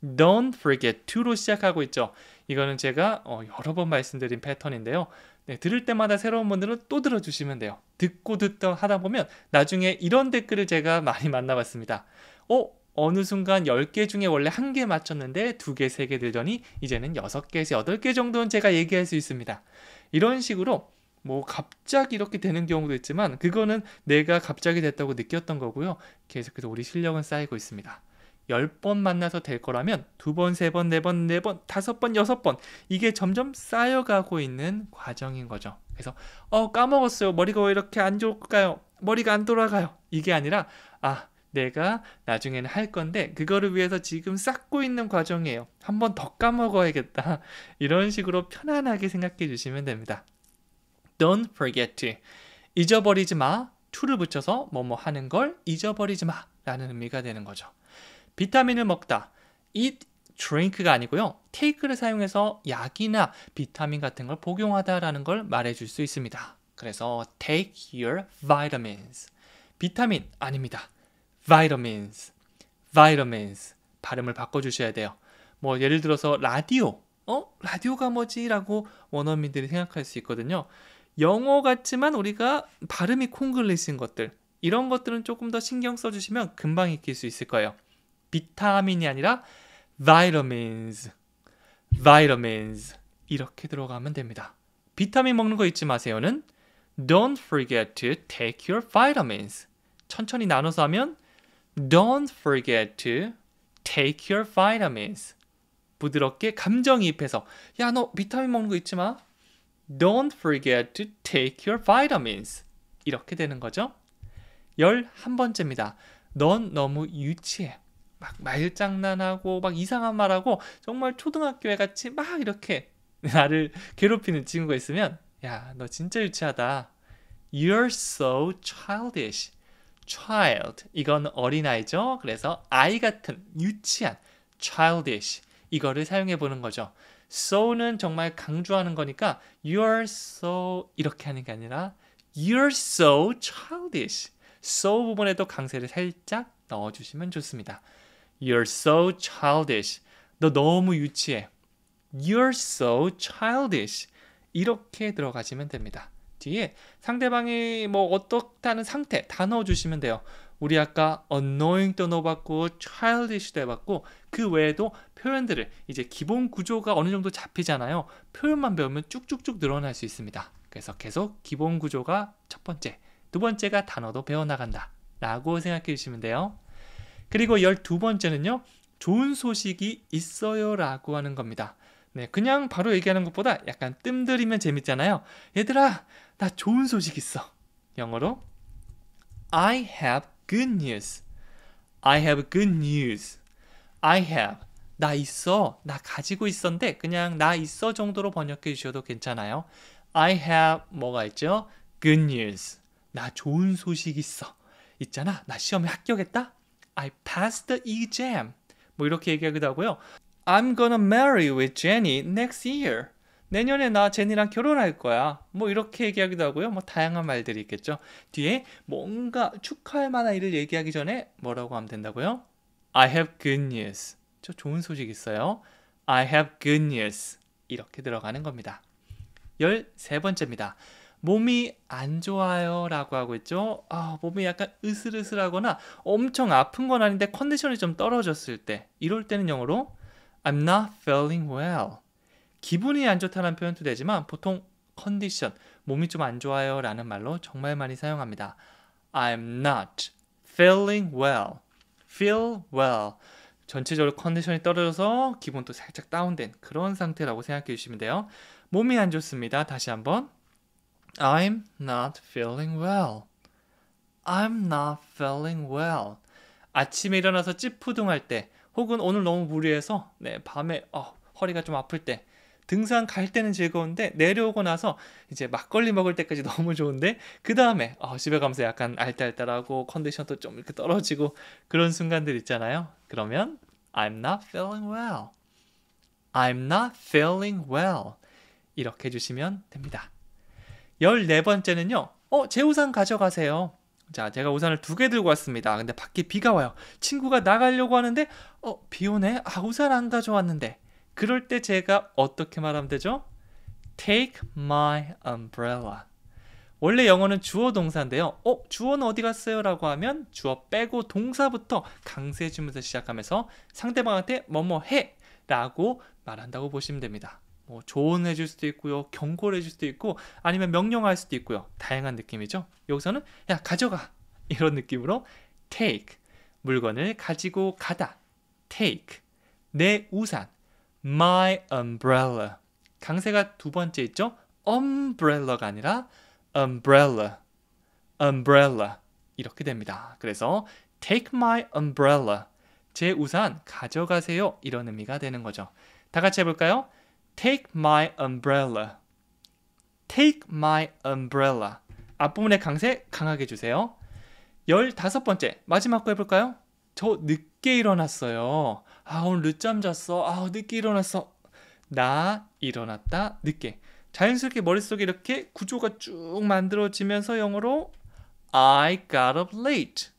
Don't forget to로 시작하고 있죠. 이거는 제가 어, 여러 번 말씀드린 패턴인데요. 네, 들을 때마다 새로운 분들은 또 들어주시면 돼요. 듣고 듣다 하다 보면 나중에 이런 댓글을 제가 많이 만나봤습니다. 어? 어느 순간 10개 중에 원래 1개 맞췄는데 2개, 3개 늘더니 이제는 6개에서 8개 정도는 제가 얘기할 수 있습니다. 이런 식으로 뭐 갑자기 이렇게 되는 경우도 있지만 그거는 내가 갑자기 됐다고 느꼈던 거고요. 계속해서 우리 실력은 쌓이고 있습니다. 10번 만나서 될 거라면 두 번, 세 번, 네 번, 네 번, 다섯 번, 여섯 번 이게 점점 쌓여가고 있는 과정인 거죠. 그래서 어 까먹었어요. 머리가 왜 이렇게 안 좋을까요? 머리가 안 돌아가요. 이게 아니라 아 내가 나중에는 할 건데 그거를 위해서 지금 쌓고 있는 과정이에요. 한번더 까먹어야겠다. 이런 식으로 편안하게 생각해 주시면 됩니다. Don't forget to. 잊어버리지 마. to를 붙여서 뭐뭐 뭐 하는 걸 잊어버리지 마. 라는 의미가 되는 거죠. 비타민을 먹다. eat drink가 아니고요. take를 사용해서 약이나 비타민 같은 걸 복용하다라는 걸 말해 줄 수 있습니다. 그래서 take your vitamins. 비타민 아닙니다. vitamins, vitamins 발음을 바꿔주셔야 돼요. 뭐 예를 들어서 라디오, 어 라디오가 뭐지라고 원어민들이 생각할 수 있거든요. 영어 같지만 우리가 발음이 콩글리시인 것들 이런 것들은 조금 더 신경 써주시면 금방 익힐 수 있을 거예요. 비타민이 아니라 vitamins, vitamins 이렇게 들어가면 됩니다. 비타민 먹는 거 잊지 마세요는 don't forget to take your vitamins. 천천히 나눠서 하면 Don't forget to take your vitamins. 부드럽게 감정이입해서 야 너 비타민 먹는 거 잊지 마. Don't forget to take your vitamins. 이렇게 되는 거죠. 11번째입니다. 넌 너무 유치해. 막 말장난하고 막 이상한 말하고 정말 초등학교 애같이 막 이렇게 나를 괴롭히는 친구가 있으면 야 너 진짜 유치하다. You're so childish. child 이건 어린아이죠. 그래서 아이 같은 유치한 childish 이거를 사용해 보는 거죠. so는 정말 강조하는 거니까 you're so 이렇게 하는 게 아니라 you're so childish so 부분에도 강세를 살짝 넣어 주시면 좋습니다. you're so childish 너 너무 유치해. you're so childish 이렇게 들어가시면 됩니다. 뒤에 상대방이 뭐 어떻다는 상태 다 넣어주시면 돼요. 우리 아까 annoying도 넣어봤고 childish도 해봤고 그 외에도 표현들을 이제 기본 구조가 어느 정도 잡히잖아요. 표현만 배우면 쭉쭉쭉 늘어날 수 있습니다. 그래서 계속 기본 구조가 첫 번째, 두 번째가 단어도 배워나간다 라고 생각해 주시면 돼요. 그리고 열두 번째는요. 좋은 소식이 있어요 라고 하는 겁니다. 네, 그냥 바로 얘기하는 것보다 약간 뜸들이면 재밌잖아요. 얘들아, 나 좋은 소식 있어. 영어로 I have good news. I have good news. I have 나 있어. 나 가지고 있었는데 그냥 나 있어 정도로 번역해 주셔도 괜찮아요. I have 뭐가 있죠? good news. 나 좋은 소식 있어. 있잖아. 나 시험에 합격했다. I passed the exam. 뭐 이렇게 얘기하기도 하고요. I'm gonna marry with Jenny next year. 내년에 나 제니랑 결혼할 거야. 뭐 이렇게 얘기하기도 하고요. 뭐 다양한 말들이 있겠죠. 뒤에 뭔가 축하할 만한 일을 얘기하기 전에 뭐라고 하면 된다고요? I have good news. 저 좋은 소식 있어요. I have good news. 이렇게 들어가는 겁니다. 13번째입니다. 몸이 안 좋아요 라고 하고 있죠. 아, 몸이 약간 으슬으슬하거나 엄청 아픈 건 아닌데 컨디션이 좀 떨어졌을 때 이럴 때는 영어로 I'm not feeling well. 기분이 안 좋다는 표현도 되지만 보통 컨디션, 몸이 좀 안 좋아요 라는 말로 정말 많이 사용합니다. I'm not feeling well. feel well. 전체적으로 컨디션이 떨어져서 기분도 살짝 다운된 그런 상태라고 생각해 주시면 돼요. 몸이 안 좋습니다. 다시 한번. I'm not feeling well. I'm not feeling well. 아침에 일어나서 찌푸둥할 때 혹은 오늘 너무 무리해서 네, 밤에 어, 허리가 좀 아플 때 등산 갈 때는 즐거운데 내려오고 나서 이제 막걸리 먹을 때까지 너무 좋은데 그 다음에 어, 집에 가면서 약간 알딸딸하고 컨디션도 좀 이렇게 떨어지고 그런 순간들 있잖아요. 그러면 I'm not feeling well. I'm not feeling well. 이렇게 해주시면 됩니다. 14번째는요. 어, 제 우산 가져가세요. 자, 제가 우산을 두 개 들고 왔습니다. 근데 밖에 비가 와요. 친구가 나가려고 하는데, 어, 비 오네? 아, 우산 안 가져왔는데. 그럴 때 제가 어떻게 말하면 되죠? Take my umbrella. 원래 영어는 주어 동사인데요. 어, 주어는 어디 갔어요? 라고 하면 주어 빼고 동사부터 강세주문서 시작하면서 상대방한테 뭐뭐 해! 라고 말한다고 보시면 됩니다. 뭐 조언해 줄 수도 있고요. 경고를 해 줄 수도 있고 아니면 명령할 수도 있고요. 다양한 느낌이죠. 여기서는 야, 가져가! 이런 느낌으로 take 물건을 가지고 가다 take 내 우산 my umbrella. 강세가 두 번째 있죠? umbrella가 아니라 umbrella, umbrella 이렇게 됩니다. 그래서 take my umbrella, 제 우산 가져가세요 이런 의미가 되는 거죠. 다 같이 해볼까요? take my umbrella, take my umbrella 앞부분의 강세 강하게 주세요. 열다섯 번째 마지막 거 해볼까요? 저 늦게 일어났어요. 아 오늘 늦잠 잤어. 아 늦게 일어났어. 나 일어났다 늦게. 자연스럽게 머릿속에 이렇게 구조가 쭉 만들어지면서 영어로 I got up late.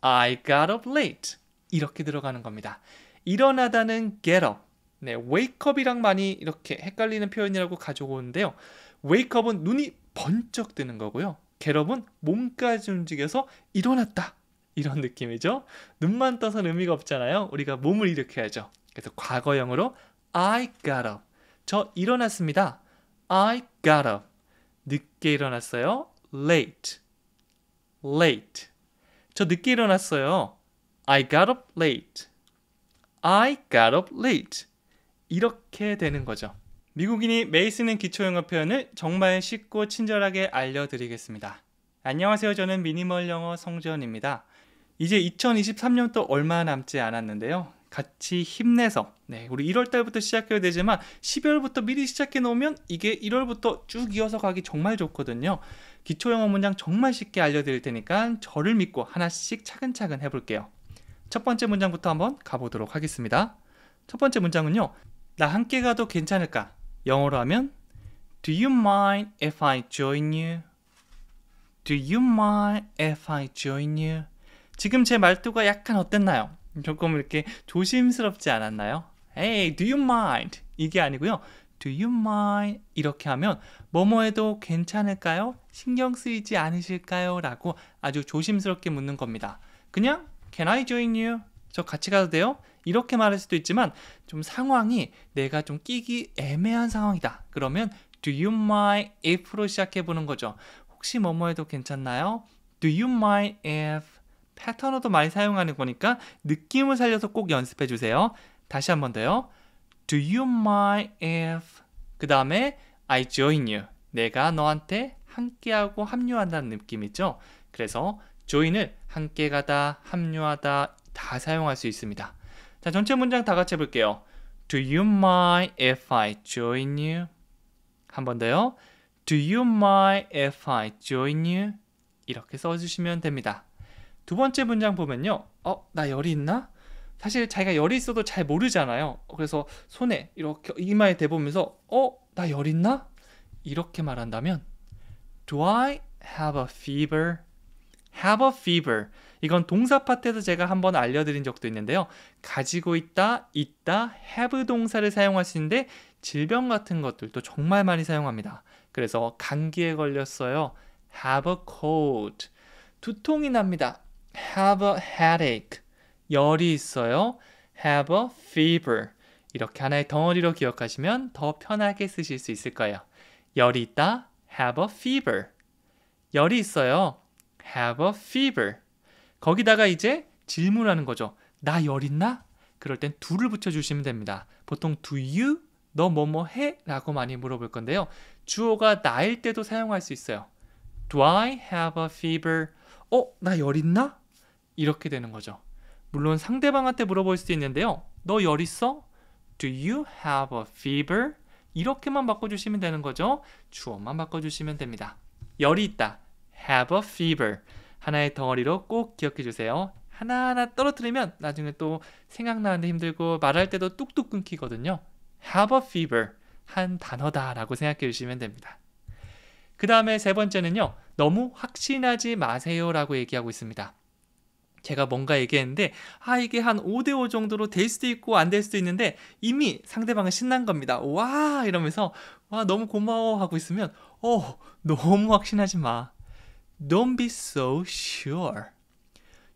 I got up late. 이렇게 들어가는 겁니다. 일어나다는 get up. 네, wake up이랑 많이 이렇게 헷갈리는 표현이라고 가져오는데요. wake up은 눈이 번쩍 뜨는 거고요. get up은 몸까지 움직여서 일어났다. 이런 느낌이죠. 눈만 떠서는 의미가 없잖아요. 우리가 몸을 일으켜야죠. 그래서 과거형으로 I got up. 저 일어났습니다. I got up. 늦게 일어났어요. late. late. 저 늦게 일어났어요. I got up late. I got up late. 이렇게 되는 거죠. 미국인이 매일 쓰는 기초영어 표현을 정말 쉽고 친절하게 알려드리겠습니다. 안녕하세요. 저는 미니멀 영어 성재현입니다. 이제 2023년도 얼마 남지 않았는데요. 같이 힘내서 네, 우리 1월 달부터 시작해야 되지만 12월부터 미리 시작해 놓으면 이게 1월부터 쭉 이어서 가기 정말 좋거든요. 기초 영어 문장 정말 쉽게 알려드릴 테니까 저를 믿고 하나씩 차근차근 해볼게요. 첫 번째 문장부터 한번 가보도록 하겠습니다. 첫 번째 문장은요. 나 함께 가도 괜찮을까? 영어로 하면 Do you mind if I join you? Do you mind if I join you? 지금 제 말투가 약간 어땠나요? 조금 이렇게 조심스럽지 않았나요? Hey, do you mind? 이게 아니고요. Do you mind? 이렇게 하면 뭐 뭐해도 괜찮을까요? 신경 쓰이지 않으실까요? 라고 아주 조심스럽게 묻는 겁니다. 그냥 Can I join you? 저 같이 가도 돼요? 이렇게 말할 수도 있지만 좀 상황이 내가 좀 끼기 애매한 상황이다. 그러면 Do you mind if로 시작해 보는 거죠. 혹시 뭐 뭐해도 괜찮나요? Do you mind if 패턴으로도 많이 사용하는 거니까 느낌을 살려서 꼭 연습해 주세요. 다시 한 번 더요. Do you mind if 그 다음에 I join you 내가 너한테 함께하고 합류한다는 느낌이죠. 그래서 join을 함께 가다, 합류하다 다 사용할 수 있습니다. 자, 전체 문장 다 같이 해볼게요. Do you mind if I join you? 한 번 더요. Do you mind if I join you? 이렇게 써주시면 됩니다. 두 번째 문장 보면요. 어, 나 열이 있나? 사실 자기가 열이 있어도 잘 모르잖아요. 그래서 손에 이렇게 이마에 대보면서 어, 나 열 있나? 이렇게 말한다면 Do I have a fever? have a fever. 이건 동사 파트에서 제가 한번 알려드린 적도 있는데요. 가지고 있다, 있다, have 동사를 사용할 수 있는데 질병 같은 것들도 정말 많이 사용합니다. 그래서 감기에 걸렸어요. have a cold. 두통이 납니다. have a headache. 열이 있어요. have a fever. 이렇게 하나의 덩어리로 기억하시면 더 편하게 쓰실 수 있을 거예요. 열이 있다. have a fever. 열이 있어요. have a fever. 거기다가 이제 질문하는 거죠. 나 열 있나? 그럴 땐 do를 붙여주시면 됩니다. 보통 do you? 너 뭐뭐 뭐 해? 라고 많이 물어볼 건데요. 주어가 나일 때도 사용할 수 있어요. Do I have a fever? 어? 나 열 있나? 이렇게 되는 거죠. 물론 상대방한테 물어볼 수도 있는데요. 너 열 있어? Do you have a fever? 이렇게만 바꿔주시면 되는 거죠. 주어만 바꿔주시면 됩니다. 열이 있다. Have a fever. 하나의 덩어리로 꼭 기억해 주세요. 하나하나 떨어뜨리면 나중에 또 생각나는데 힘들고 말할 때도 뚝뚝 끊기거든요. Have a fever. 한 단어다라고 생각해 주시면 됩니다. 그 다음에 세 번째는요. 너무 확신하지 마세요라고 얘기하고 있습니다. 제가 뭔가 얘기했는데 아 이게 한 5대5 정도로 될 수도 있고 안 될 수도 있는데 이미 상대방은 신난 겁니다. 와 이러면서 와 너무 고마워 하고 있으면 어 너무 확신하지 마. Don't be so sure.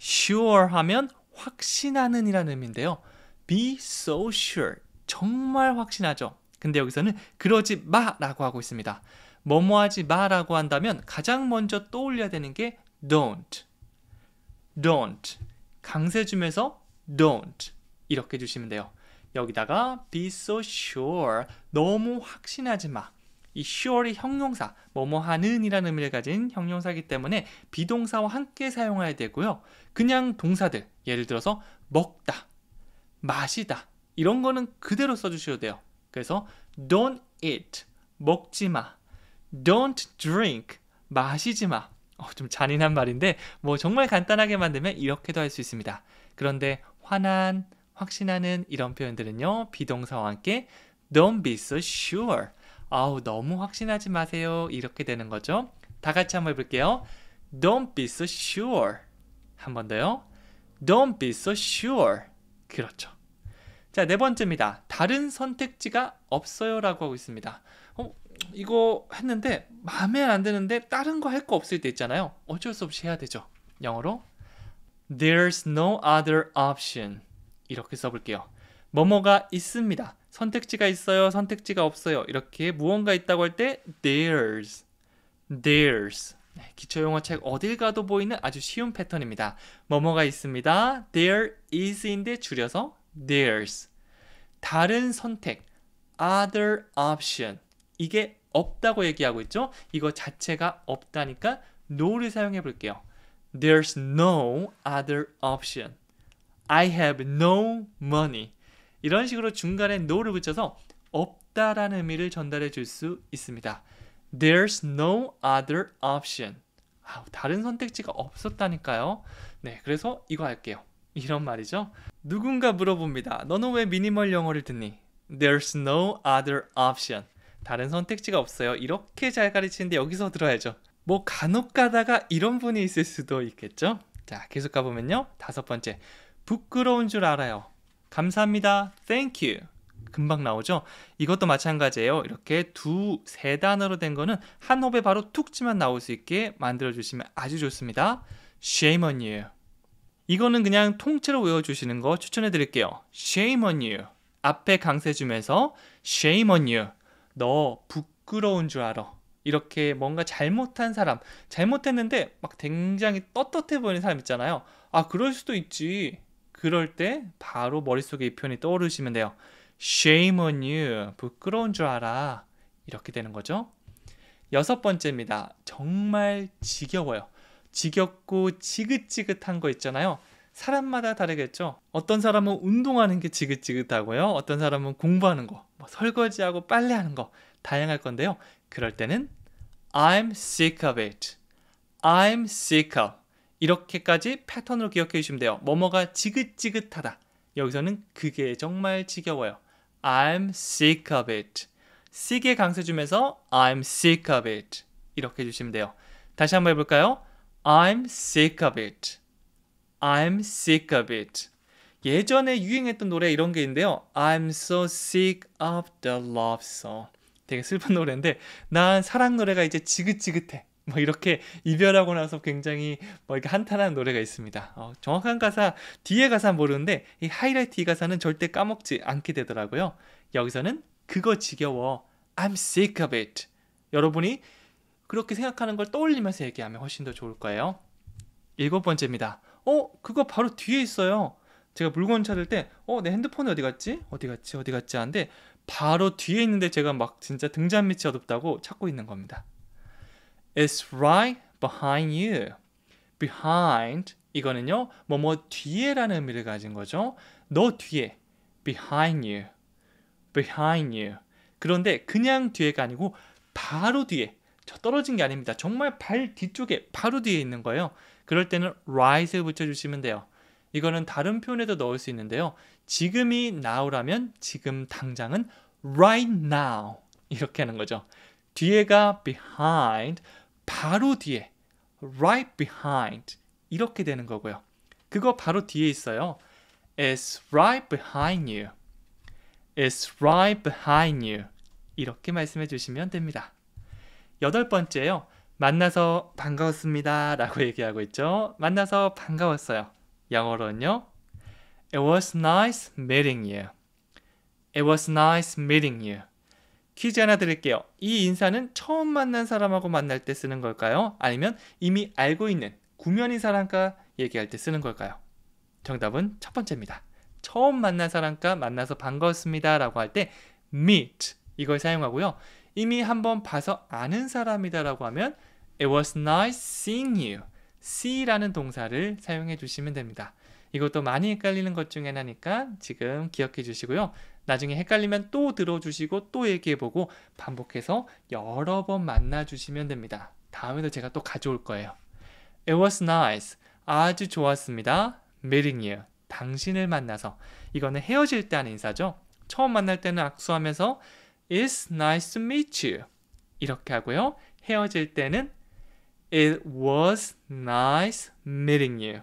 sure 하면 확신하는 이라는 의미인데요. be so sure. 정말 확신하죠. 근데 여기서는 그러지 마 라고 하고 있습니다. 뭐 뭐 하지 마 라고 한다면 가장 먼저 떠올려야 되는 게 don't. don't 강세 줌에서 don't 이렇게 주시면 돼요. 여기다가 be so sure 너무 확신하지 마. 이 sure이 형용사 뭐뭐 하는이라는 의미를 가진 형용사이기 때문에 비동사와 함께 사용해야 되고요. 그냥 동사들 예를 들어서 먹다, 마시다 이런 거는 그대로 써주셔도 돼요. 그래서 don't eat 먹지 마, don't drink 마시지 마 어, 좀 잔인한 말인데 뭐 정말 간단하게 만들면 이렇게도 할 수 있습니다. 그런데 화난, 확신하는 이런 표현들은요. 비동사와 함께 don't be so sure. 아우 너무 확신하지 마세요. 이렇게 되는 거죠. 다 같이 한번 해볼게요. Don't be so sure. 한번 더요. Don't be so sure. 그렇죠. 자, 네 번째입니다. 다른 선택지가 없어요 라고 하고 있습니다. 이거 했는데 마음에 안 드는데 다른 거 할 거 없을 때 있잖아요. 어쩔 수 없이 해야 되죠. 영어로 There's no other option 이렇게 써볼게요. 뭐뭐가 있습니다. 선택지가 있어요. 선택지가 없어요. 이렇게 무언가 있다고 할 때 there's, there's 네, 기초용어 책 어딜 가도 보이는 아주 쉬운 패턴입니다. 뭐뭐가 있습니다. There is인데 줄여서 there's. 다른 선택, other option. 이게 없다고 얘기하고 있죠. 이거 자체가 없다니까 no를 사용해 볼게요. There's no other option. I have no money. 이런 식으로 중간에 no를 붙여서 없다라는 의미를 전달해 줄 수 있습니다. There's no other option. 아, 다른 선택지가 없었다니까요. 네, 그래서 이거 할게요. 이런 말이죠. 누군가 물어봅니다. 너는 왜 미니멀 영어를 듣니? There's no other option. 다른 선택지가 없어요. 이렇게 잘 가르치는데 여기서 들어야죠. 뭐 간혹 가다가 이런 분이 있을 수도 있겠죠. 자, 계속 가보면요. 다섯 번째. 부끄러운 줄 알아요. 감사합니다. Thank you. 금방 나오죠. 이것도 마찬가지예요. 이렇게 두 세 단어로 된 거는 한 호흡에 바로 툭지만 나올 수 있게 만들어 주시면 아주 좋습니다. Shame on you. 이거는 그냥 통째로 외워 주시는 거 추천해 드릴게요. Shame on you. 앞에 강세 주면서 shame on you. 너 부끄러운 줄 알아. 이렇게 뭔가 잘못한 사람, 잘못했는데 막 굉장히 떳떳해 보이는 사람 있잖아요. 아, 그럴 수도 있지. 그럴 때 바로 머릿속에 이 표현이 떠오르시면 돼요. Shame on you. 부끄러운 줄 알아. 이렇게 되는 거죠. 여섯 번째입니다. 정말 지겨워요. 지겹고 지긋지긋한 거 있잖아요. 사람마다 다르겠죠. 어떤 사람은 운동하는 게 지긋지긋하고요. 어떤 사람은 공부하는 거, 뭐 설거지하고 빨래하는 거 다양할 건데요. 그럴 때는 I'm sick of it. I'm sick of. 이렇게까지 패턴으로 기억해 주시면 돼요. 뭐뭐가 지긋지긋하다. 여기서는 그게 정말 지겨워요. I'm sick of it. sick의 강세 주면서 I'm sick of it. 이렇게 해주시면 돼요. 다시 한번 해볼까요? I'm sick of it. I'm sick of it. 예전에 유행했던 노래 이런 게 있는데요. I'm so sick of the love song. 되게 슬픈 노래인데 난 사랑 노래가 이제 지긋지긋해. 뭐 이렇게 이별하고 나서 굉장히 뭐 이렇게 한탄한 노래가 있습니다. 어, 정확한 가사 뒤에 가사 모르는데 이 하이라이트 이 가사는 절대 까먹지 않게 되더라고요. 여기서는 그거 지겨워. I'm sick of it. 여러분이 그렇게 생각하는 걸 떠올리면서 얘기하면 훨씬 더 좋을 거예요. 일곱 번째입니다. 어 그거 바로 뒤에 있어요. 제가 물건 찾을 때어내 핸드폰이 어디 갔지? 어디 갔지? 어디 갔지? 하는데 바로 뒤에 있는데 제가 막 진짜 등잔 밑이 어둡다고 찾고 있는 겁니다. It's right behind you. Behind 이거는요 뭐 뭐 뒤에라는 의미를 가진 거죠. 너 뒤에 behind you, behind you. 그런데 그냥 뒤에가 아니고 바로 뒤에 저 떨어진 게 아닙니다. 정말 발 뒤쪽에 바로 뒤에 있는 거예요. 그럴 때는 r i g h t e 붙여주시면 돼요. 이거는 다른 표현에도 넣을 수 있는데요. 지금이 now라면 지금 당장은 right now 이렇게 하는 거죠. 뒤에가 behind, 바로 뒤에 right behind 이렇게 되는 거고요. 그거 바로 뒤에 있어요. It's right behind you. It's right behind you. 이렇게 말씀해 주시면 됩니다. 여덟 번째요. 만나서 반가웠습니다. 라고 얘기하고 있죠. 만나서 반가웠어요. 영어로는요. It was nice meeting you. It was nice meeting you. 퀴즈 하나 드릴게요. 이 인사는 처음 만난 사람하고 만날 때 쓰는 걸까요? 아니면 이미 알고 있는 구면인 사람과 얘기할 때 쓰는 걸까요? 정답은 첫 번째입니다. 처음 만난 사람과 만나서 반가웠습니다 라고 할 때 meet 이걸 사용하고요. 이미 한번 봐서 아는 사람이다 라고 하면 It was nice seeing you. see라는 동사를 사용해 주시면 됩니다. 이것도 많이 헷갈리는 것 중에 하나니까 지금 기억해 주시고요. 나중에 헷갈리면 또 들어주시고 또 얘기해보고 반복해서 여러 번 만나주시면 됩니다. 다음에도 제가 또 가져올 거예요. It was nice. 아주 좋았습니다. Meeting you. 당신을 만나서. 이거는 헤어질 때 하는 인사죠. 처음 만날 때는 악수하면서 It's nice to meet you. 이렇게 하고요. 헤어질 때는 It was nice meeting you.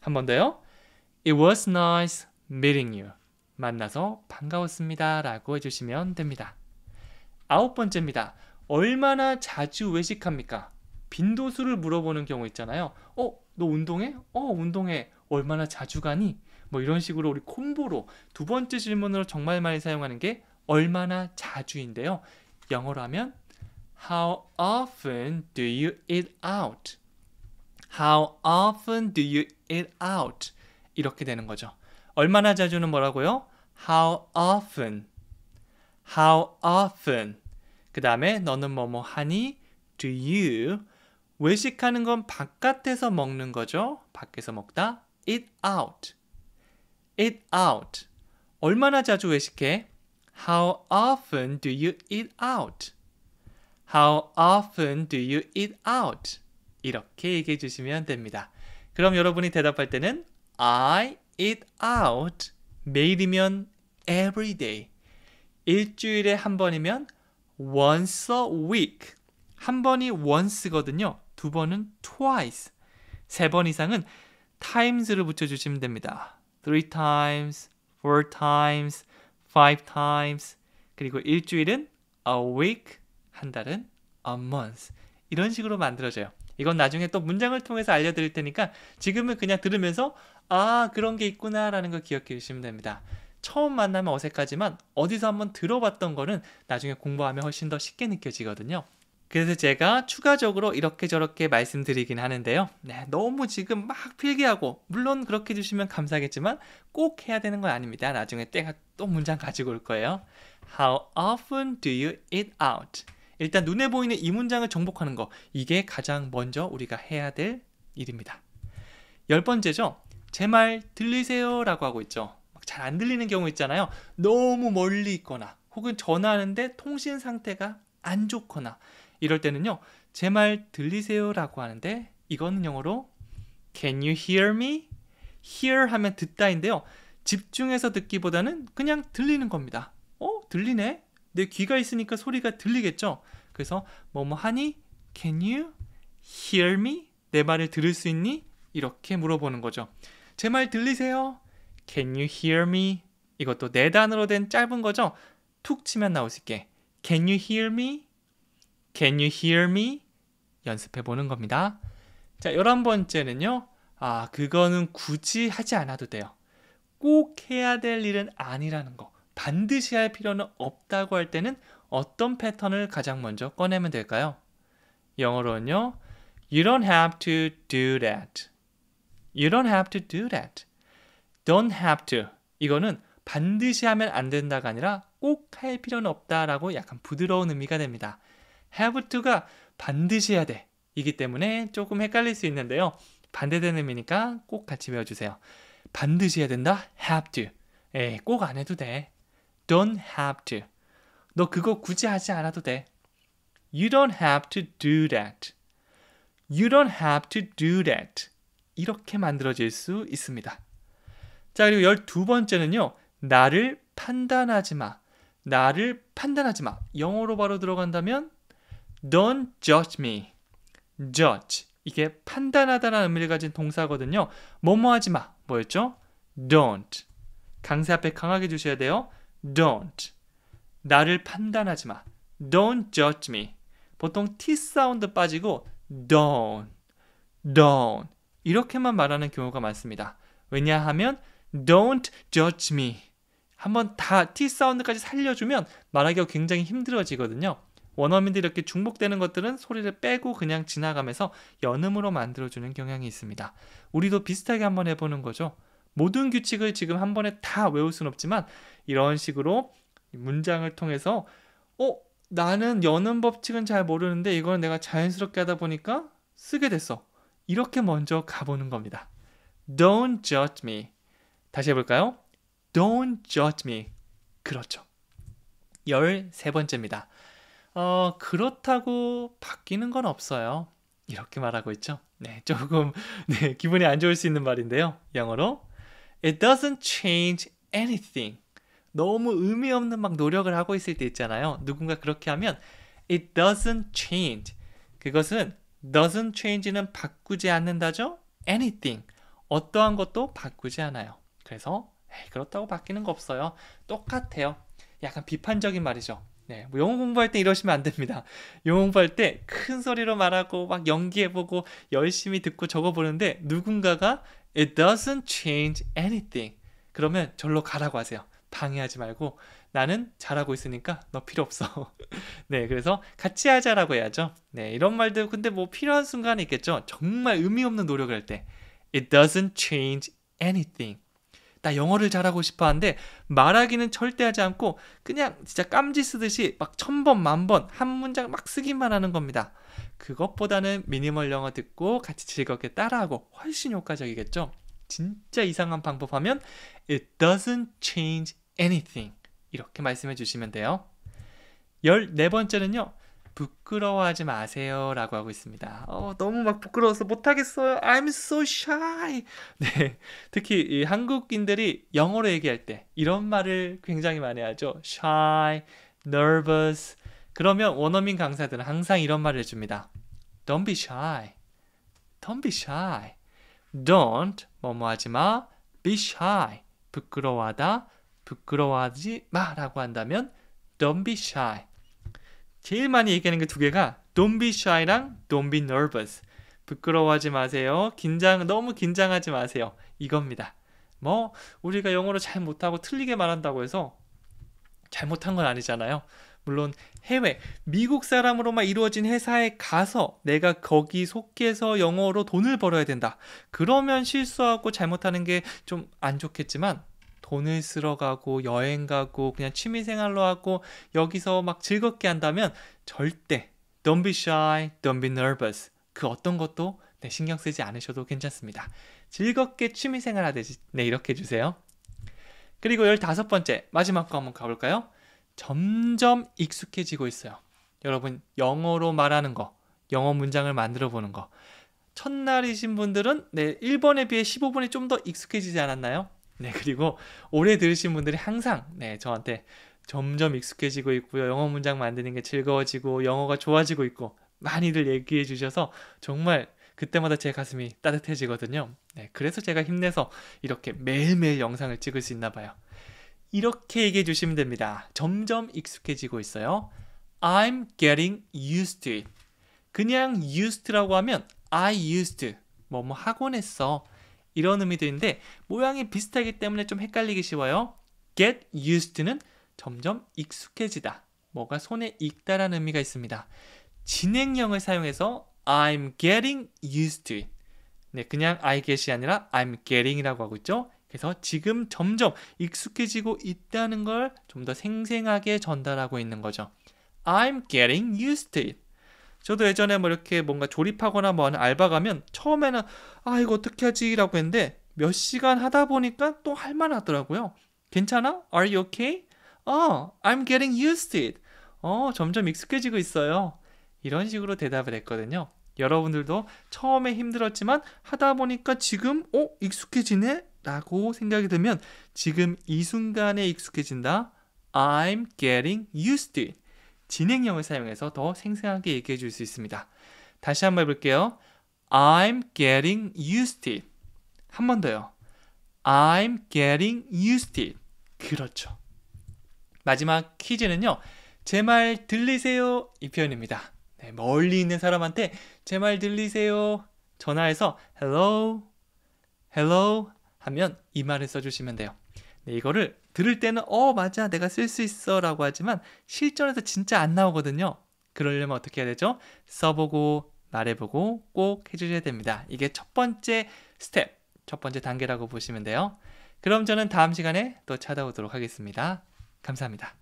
한 번 더요. It was nice meeting you. 만나서 반가웠습니다. 라고 해주시면 됩니다. 아홉 번째입니다. 얼마나 자주 외식합니까? 빈도수를 물어보는 경우 있잖아요. 어, 너 운동해? 어, 운동해. 얼마나 자주 가니? 뭐 이런 식으로 우리 콤보로 두 번째 질문으로 정말 많이 사용하는 게 얼마나 자주인데요. 영어로 하면 How often do you eat out? How often do you eat out? 이렇게 되는 거죠. 얼마나 자주는 뭐라고요? How often? How often? 그 다음에 너는 뭐뭐 하니? Do you? 외식하는 건 바깥에서 먹는 거죠. 밖에서 먹다. Eat out. Eat out. 얼마나 자주 외식해? How often do you eat out? How often do you eat out? 이렇게 얘기해 주시면 됩니다. 그럼 여러분이 대답할 때는 I eat out 매일이면 every day 일주일에 한 번이면 once a week 한 번이 once거든요. 두 번은 twice 세 번 이상은 times를 붙여 주시면 됩니다. three times, four times, five times 그리고 일주일은 a week 한 달은 a month 이런 식으로 만들어져요. 이건 나중에 또 문장을 통해서 알려드릴 테니까 지금은 그냥 들으면서 아 그런 게 있구나라는 걸 기억해 주시면 됩니다. 처음 만나면 어색하지만 어디서 한번 들어봤던 거는 나중에 공부하면 훨씬 더 쉽게 느껴지거든요. 그래서 제가 추가적으로 이렇게 저렇게 말씀드리긴 하는데요. 네, 너무 지금 막 필기하고 물론 그렇게 해주시면 감사하겠지만 꼭 해야 되는 건 아닙니다. 나중에 때가 또 문장 가지고 올 거예요. How often do you eat out? 일단 눈에 보이는 이 문장을 정복하는 거 이게 가장 먼저 우리가 해야 될 일입니다. 열 번째죠. 제 말 들리세요 라고 하고 있죠. 잘 안 들리는 경우 있잖아요. 너무 멀리 있거나 혹은 전화하는데 통신 상태가 안 좋거나 이럴 때는요. 제 말 들리세요 라고 하는데 이거는 영어로 Can you hear me? hear 하면 듣다인데요. 집중해서 듣기보다는 그냥 들리는 겁니다. 어? 들리네? 내 귀가 있으니까 소리가 들리겠죠. 그래서 뭐뭐 하니? Can you hear me? 내 말을 들을 수 있니? 이렇게 물어보는 거죠. 제 말 들리세요? Can you hear me? 이것도 네 단어로 된 짧은 거죠. 툭 치면 나올 수 있게. Can you hear me? Can you hear me? 연습해 보는 겁니다. 자, 열한 번째는요. 아, 그거는 굳이 하지 않아도 돼요. 꼭 해야 될 일은 아니라는 거. 반드시 할 필요는 없다고 할 때는 어떤 패턴을 가장 먼저 꺼내면 될까요? 영어로는요. You don't have to do that. You don't have to do that. Don't have to. 이거는 반드시 하면 안 된다가 아니라 꼭 할 필요는 없다라고 약간 부드러운 의미가 됩니다. have to가 반드시 해야 돼. 이기 때문에 조금 헷갈릴 수 있는데요. 반대되는 의미니까 꼭 같이 외워주세요. 반드시 해야 된다. have to. 에꼭안 예, 해도 돼. don't have to. 너 그거 굳이 하지 않아도 돼. You don't have to do that. You don't have to do that. 이렇게 만들어질 수 있습니다. 자, 그리고 열두 번째는요. 나를 판단하지 마. 나를 판단하지 마. 영어로 바로 들어간다면 don't judge me. judge. 이게 판단하다라는 의미를 가진 동사거든요. 뭐뭐 하지 마. 뭐였죠? don't. 강세 앞에 강하게 주셔야 돼요. don't. 나를 판단하지 마. Don't judge me. 보통 T 사운드 빠지고 don't, don't 이렇게만 말하는 경우가 많습니다. 왜냐하면 don't judge me 한번 다 T 사운드까지 살려주면 말하기가 굉장히 힘들어지거든요. 원어민들이 이렇게 중복되는 것들은 소리를 빼고 그냥 지나가면서 연음으로 만들어주는 경향이 있습니다. 우리도 비슷하게 한번 해보는 거죠. 모든 규칙을 지금 한 번에 다 외울 수는 없지만 이런 식으로 문장을 통해서 어 나는 여는 법칙은 잘 모르는데 이걸 내가 자연스럽게 하다 보니까 쓰게 됐어. 이렇게 먼저 가보는 겁니다. Don't judge me. 다시 해볼까요? Don't judge me. 그렇죠. 13번째입니다. 어, 그렇다고 바뀌는 건 없어요. 이렇게 말하고 있죠. 네, 조금 네, 기분이 안 좋을 수 있는 말인데요. 영어로 It doesn't change anything. 너무 의미 없는 막 노력을 하고 있을 때 있잖아요. 누군가 그렇게 하면 it doesn't change. 그것은 doesn't change는 바꾸지 않는다죠. anything. 어떠한 것도 바꾸지 않아요. 그래서 에이, 그렇다고 바뀌는 거 없어요. 똑같아요. 약간 비판적인 말이죠. 네, 뭐 영어 공부할 때 이러시면 안 됩니다. 영어 공부할 때 큰 소리로 말하고 막 연기해보고 열심히 듣고 적어보는데 누군가가 It doesn't change anything. 그러면 절로 가라고 하세요. 방해하지 말고 나는 잘하고 있으니까 너 필요 없어. 네, 그래서 같이 하자라고 해야죠. 네, 이런 말들 근데 뭐 필요한 순간이 있겠죠. 정말 의미 없는 노력을 할 때. It doesn't change anything. 나 영어를 잘하고 싶어 하는데 말하기는 절대 하지 않고 그냥 진짜 깜지 쓰듯이 막천 번, 만 번, 한 문장 막 쓰기만 하는 겁니다. 그것보다는 미니멀 영어 듣고 같이 즐겁게 따라하고 훨씬 효과적이겠죠? 진짜 이상한 방법 하면 It doesn't change anything 이렇게 말씀해 주시면 돼요. 14번째는요. 부끄러워하지 마세요 라고 하고 있습니다. 어, 너무 막 부끄러워서 못하겠어요. I'm so shy. 네. 특히 한국인들이 영어로 얘기할 때 이런 말을 굉장히 많이 하죠. shy, nervous, 그러면 원어민 강사들은 항상 이런 말을 해줍니다. Don't be shy. Don't be shy. Don't 뭐뭐 하지 마. Be shy. 부끄러워하다. 부끄러워하지 마라고 한다면 Don't be shy. 제일 많이 얘기하는 그두 개가 Don't be shy랑 Don't be nervous. 부끄러워하지 마세요. 긴장 너무 긴장하지 마세요. 이겁니다. 뭐 우리가 영어를 잘 못하고 틀리게 말한다고 해서 잘못한 건 아니잖아요. 물론 해외 미국 사람으로만 이루어진 회사에 가서 내가 거기 속해서 영어로 돈을 벌어야 된다. 그러면 실수하고 잘못하는 게 좀 안 좋겠지만 돈을 쓸어 가고 여행 가고 그냥 취미 생활로 하고 여기서 막 즐겁게 한다면 절대 don't be shy, don't be nervous. 그 어떤 것도 네, 신경 쓰지 않으셔도 괜찮습니다. 즐겁게 취미 생활 하듯이 네, 이렇게 해 주세요. 그리고 열다섯 번째 마지막 거 한번 가볼까요? 점점 익숙해지고 있어요. 여러분, 영어로 말하는 거, 영어 문장을 만들어 보는 거. 첫날이신 분들은 네, 1번에 비해 1 5분이좀 더 익숙해지지 않았나요? 네, 그리고 오래 들으신 분들이 항상 네, 저한테 점점 익숙해지고 있고요. 영어 문장 만드는 게 즐거워지고 영어가 좋아지고 있고 많이들 얘기해 주셔서 정말 그때마다 제 가슴이 따뜻해지거든요. 네, 그래서 제가 힘내서 이렇게 매일매일 영상을 찍을 수 있나 봐요. 이렇게 얘기해 주시면 됩니다. 점점 익숙해지고 있어요. I'm getting used to it. 그냥 used라고 하면 I used 뭐뭐 뭐 하곤 했어 이런 의미도있는데 모양이 비슷하기 때문에 좀 헷갈리기 쉬워요. get used는 점점 익숙해지다. 뭐가 손에 익다라는 의미가 있습니다. 진행형을 사용해서 I'm getting used to it. 네, 그냥 I get이 아니라 I'm getting이라고 하고 있죠. 그래서 지금 점점 익숙해지고 있다는 걸 좀 더 생생하게 전달하고 있는 거죠. I'm getting used to it. 저도 예전에 뭐 이렇게 뭔가 조립하거나 뭐 하는 알바 가면 처음에는 아 이거 어떻게 하지라고 했는데 몇 시간 하다 보니까 또 할만하더라고요. 괜찮아? Are you okay? 어, I'm getting used to it. 어, 점점 익숙해지고 있어요. 이런 식으로 대답을 했거든요. 여러분들도 처음에 힘들었지만 하다 보니까 지금 어 익숙해지네 라고 생각이 들면 지금 이 순간에 익숙해진다. I'm getting used to it. 진행형을 사용해서 더 생생하게 얘기해 줄 수 있습니다. 다시 한번 해볼게요. I'm getting used to it. 한번 더요. I'm getting used to it. 그렇죠. 마지막 퀴즈는요. 제 말 들리세요? 이 표현입니다. 네, 멀리 있는 사람한테 제 말 들리세요? 전화해서 Hello, Hello, 하면 이 말을 써주시면 돼요. 네, 이거를 들을 때는 어 맞아 내가 쓸 수 있어 라고 하지만 실전에서 진짜 안 나오거든요. 그러려면 어떻게 해야 되죠? 써보고 말해보고 꼭 해주셔야 됩니다. 이게 첫 번째 스텝, 첫 번째 단계라고 보시면 돼요. 그럼 저는 다음 시간에 또 찾아오도록 하겠습니다. 감사합니다.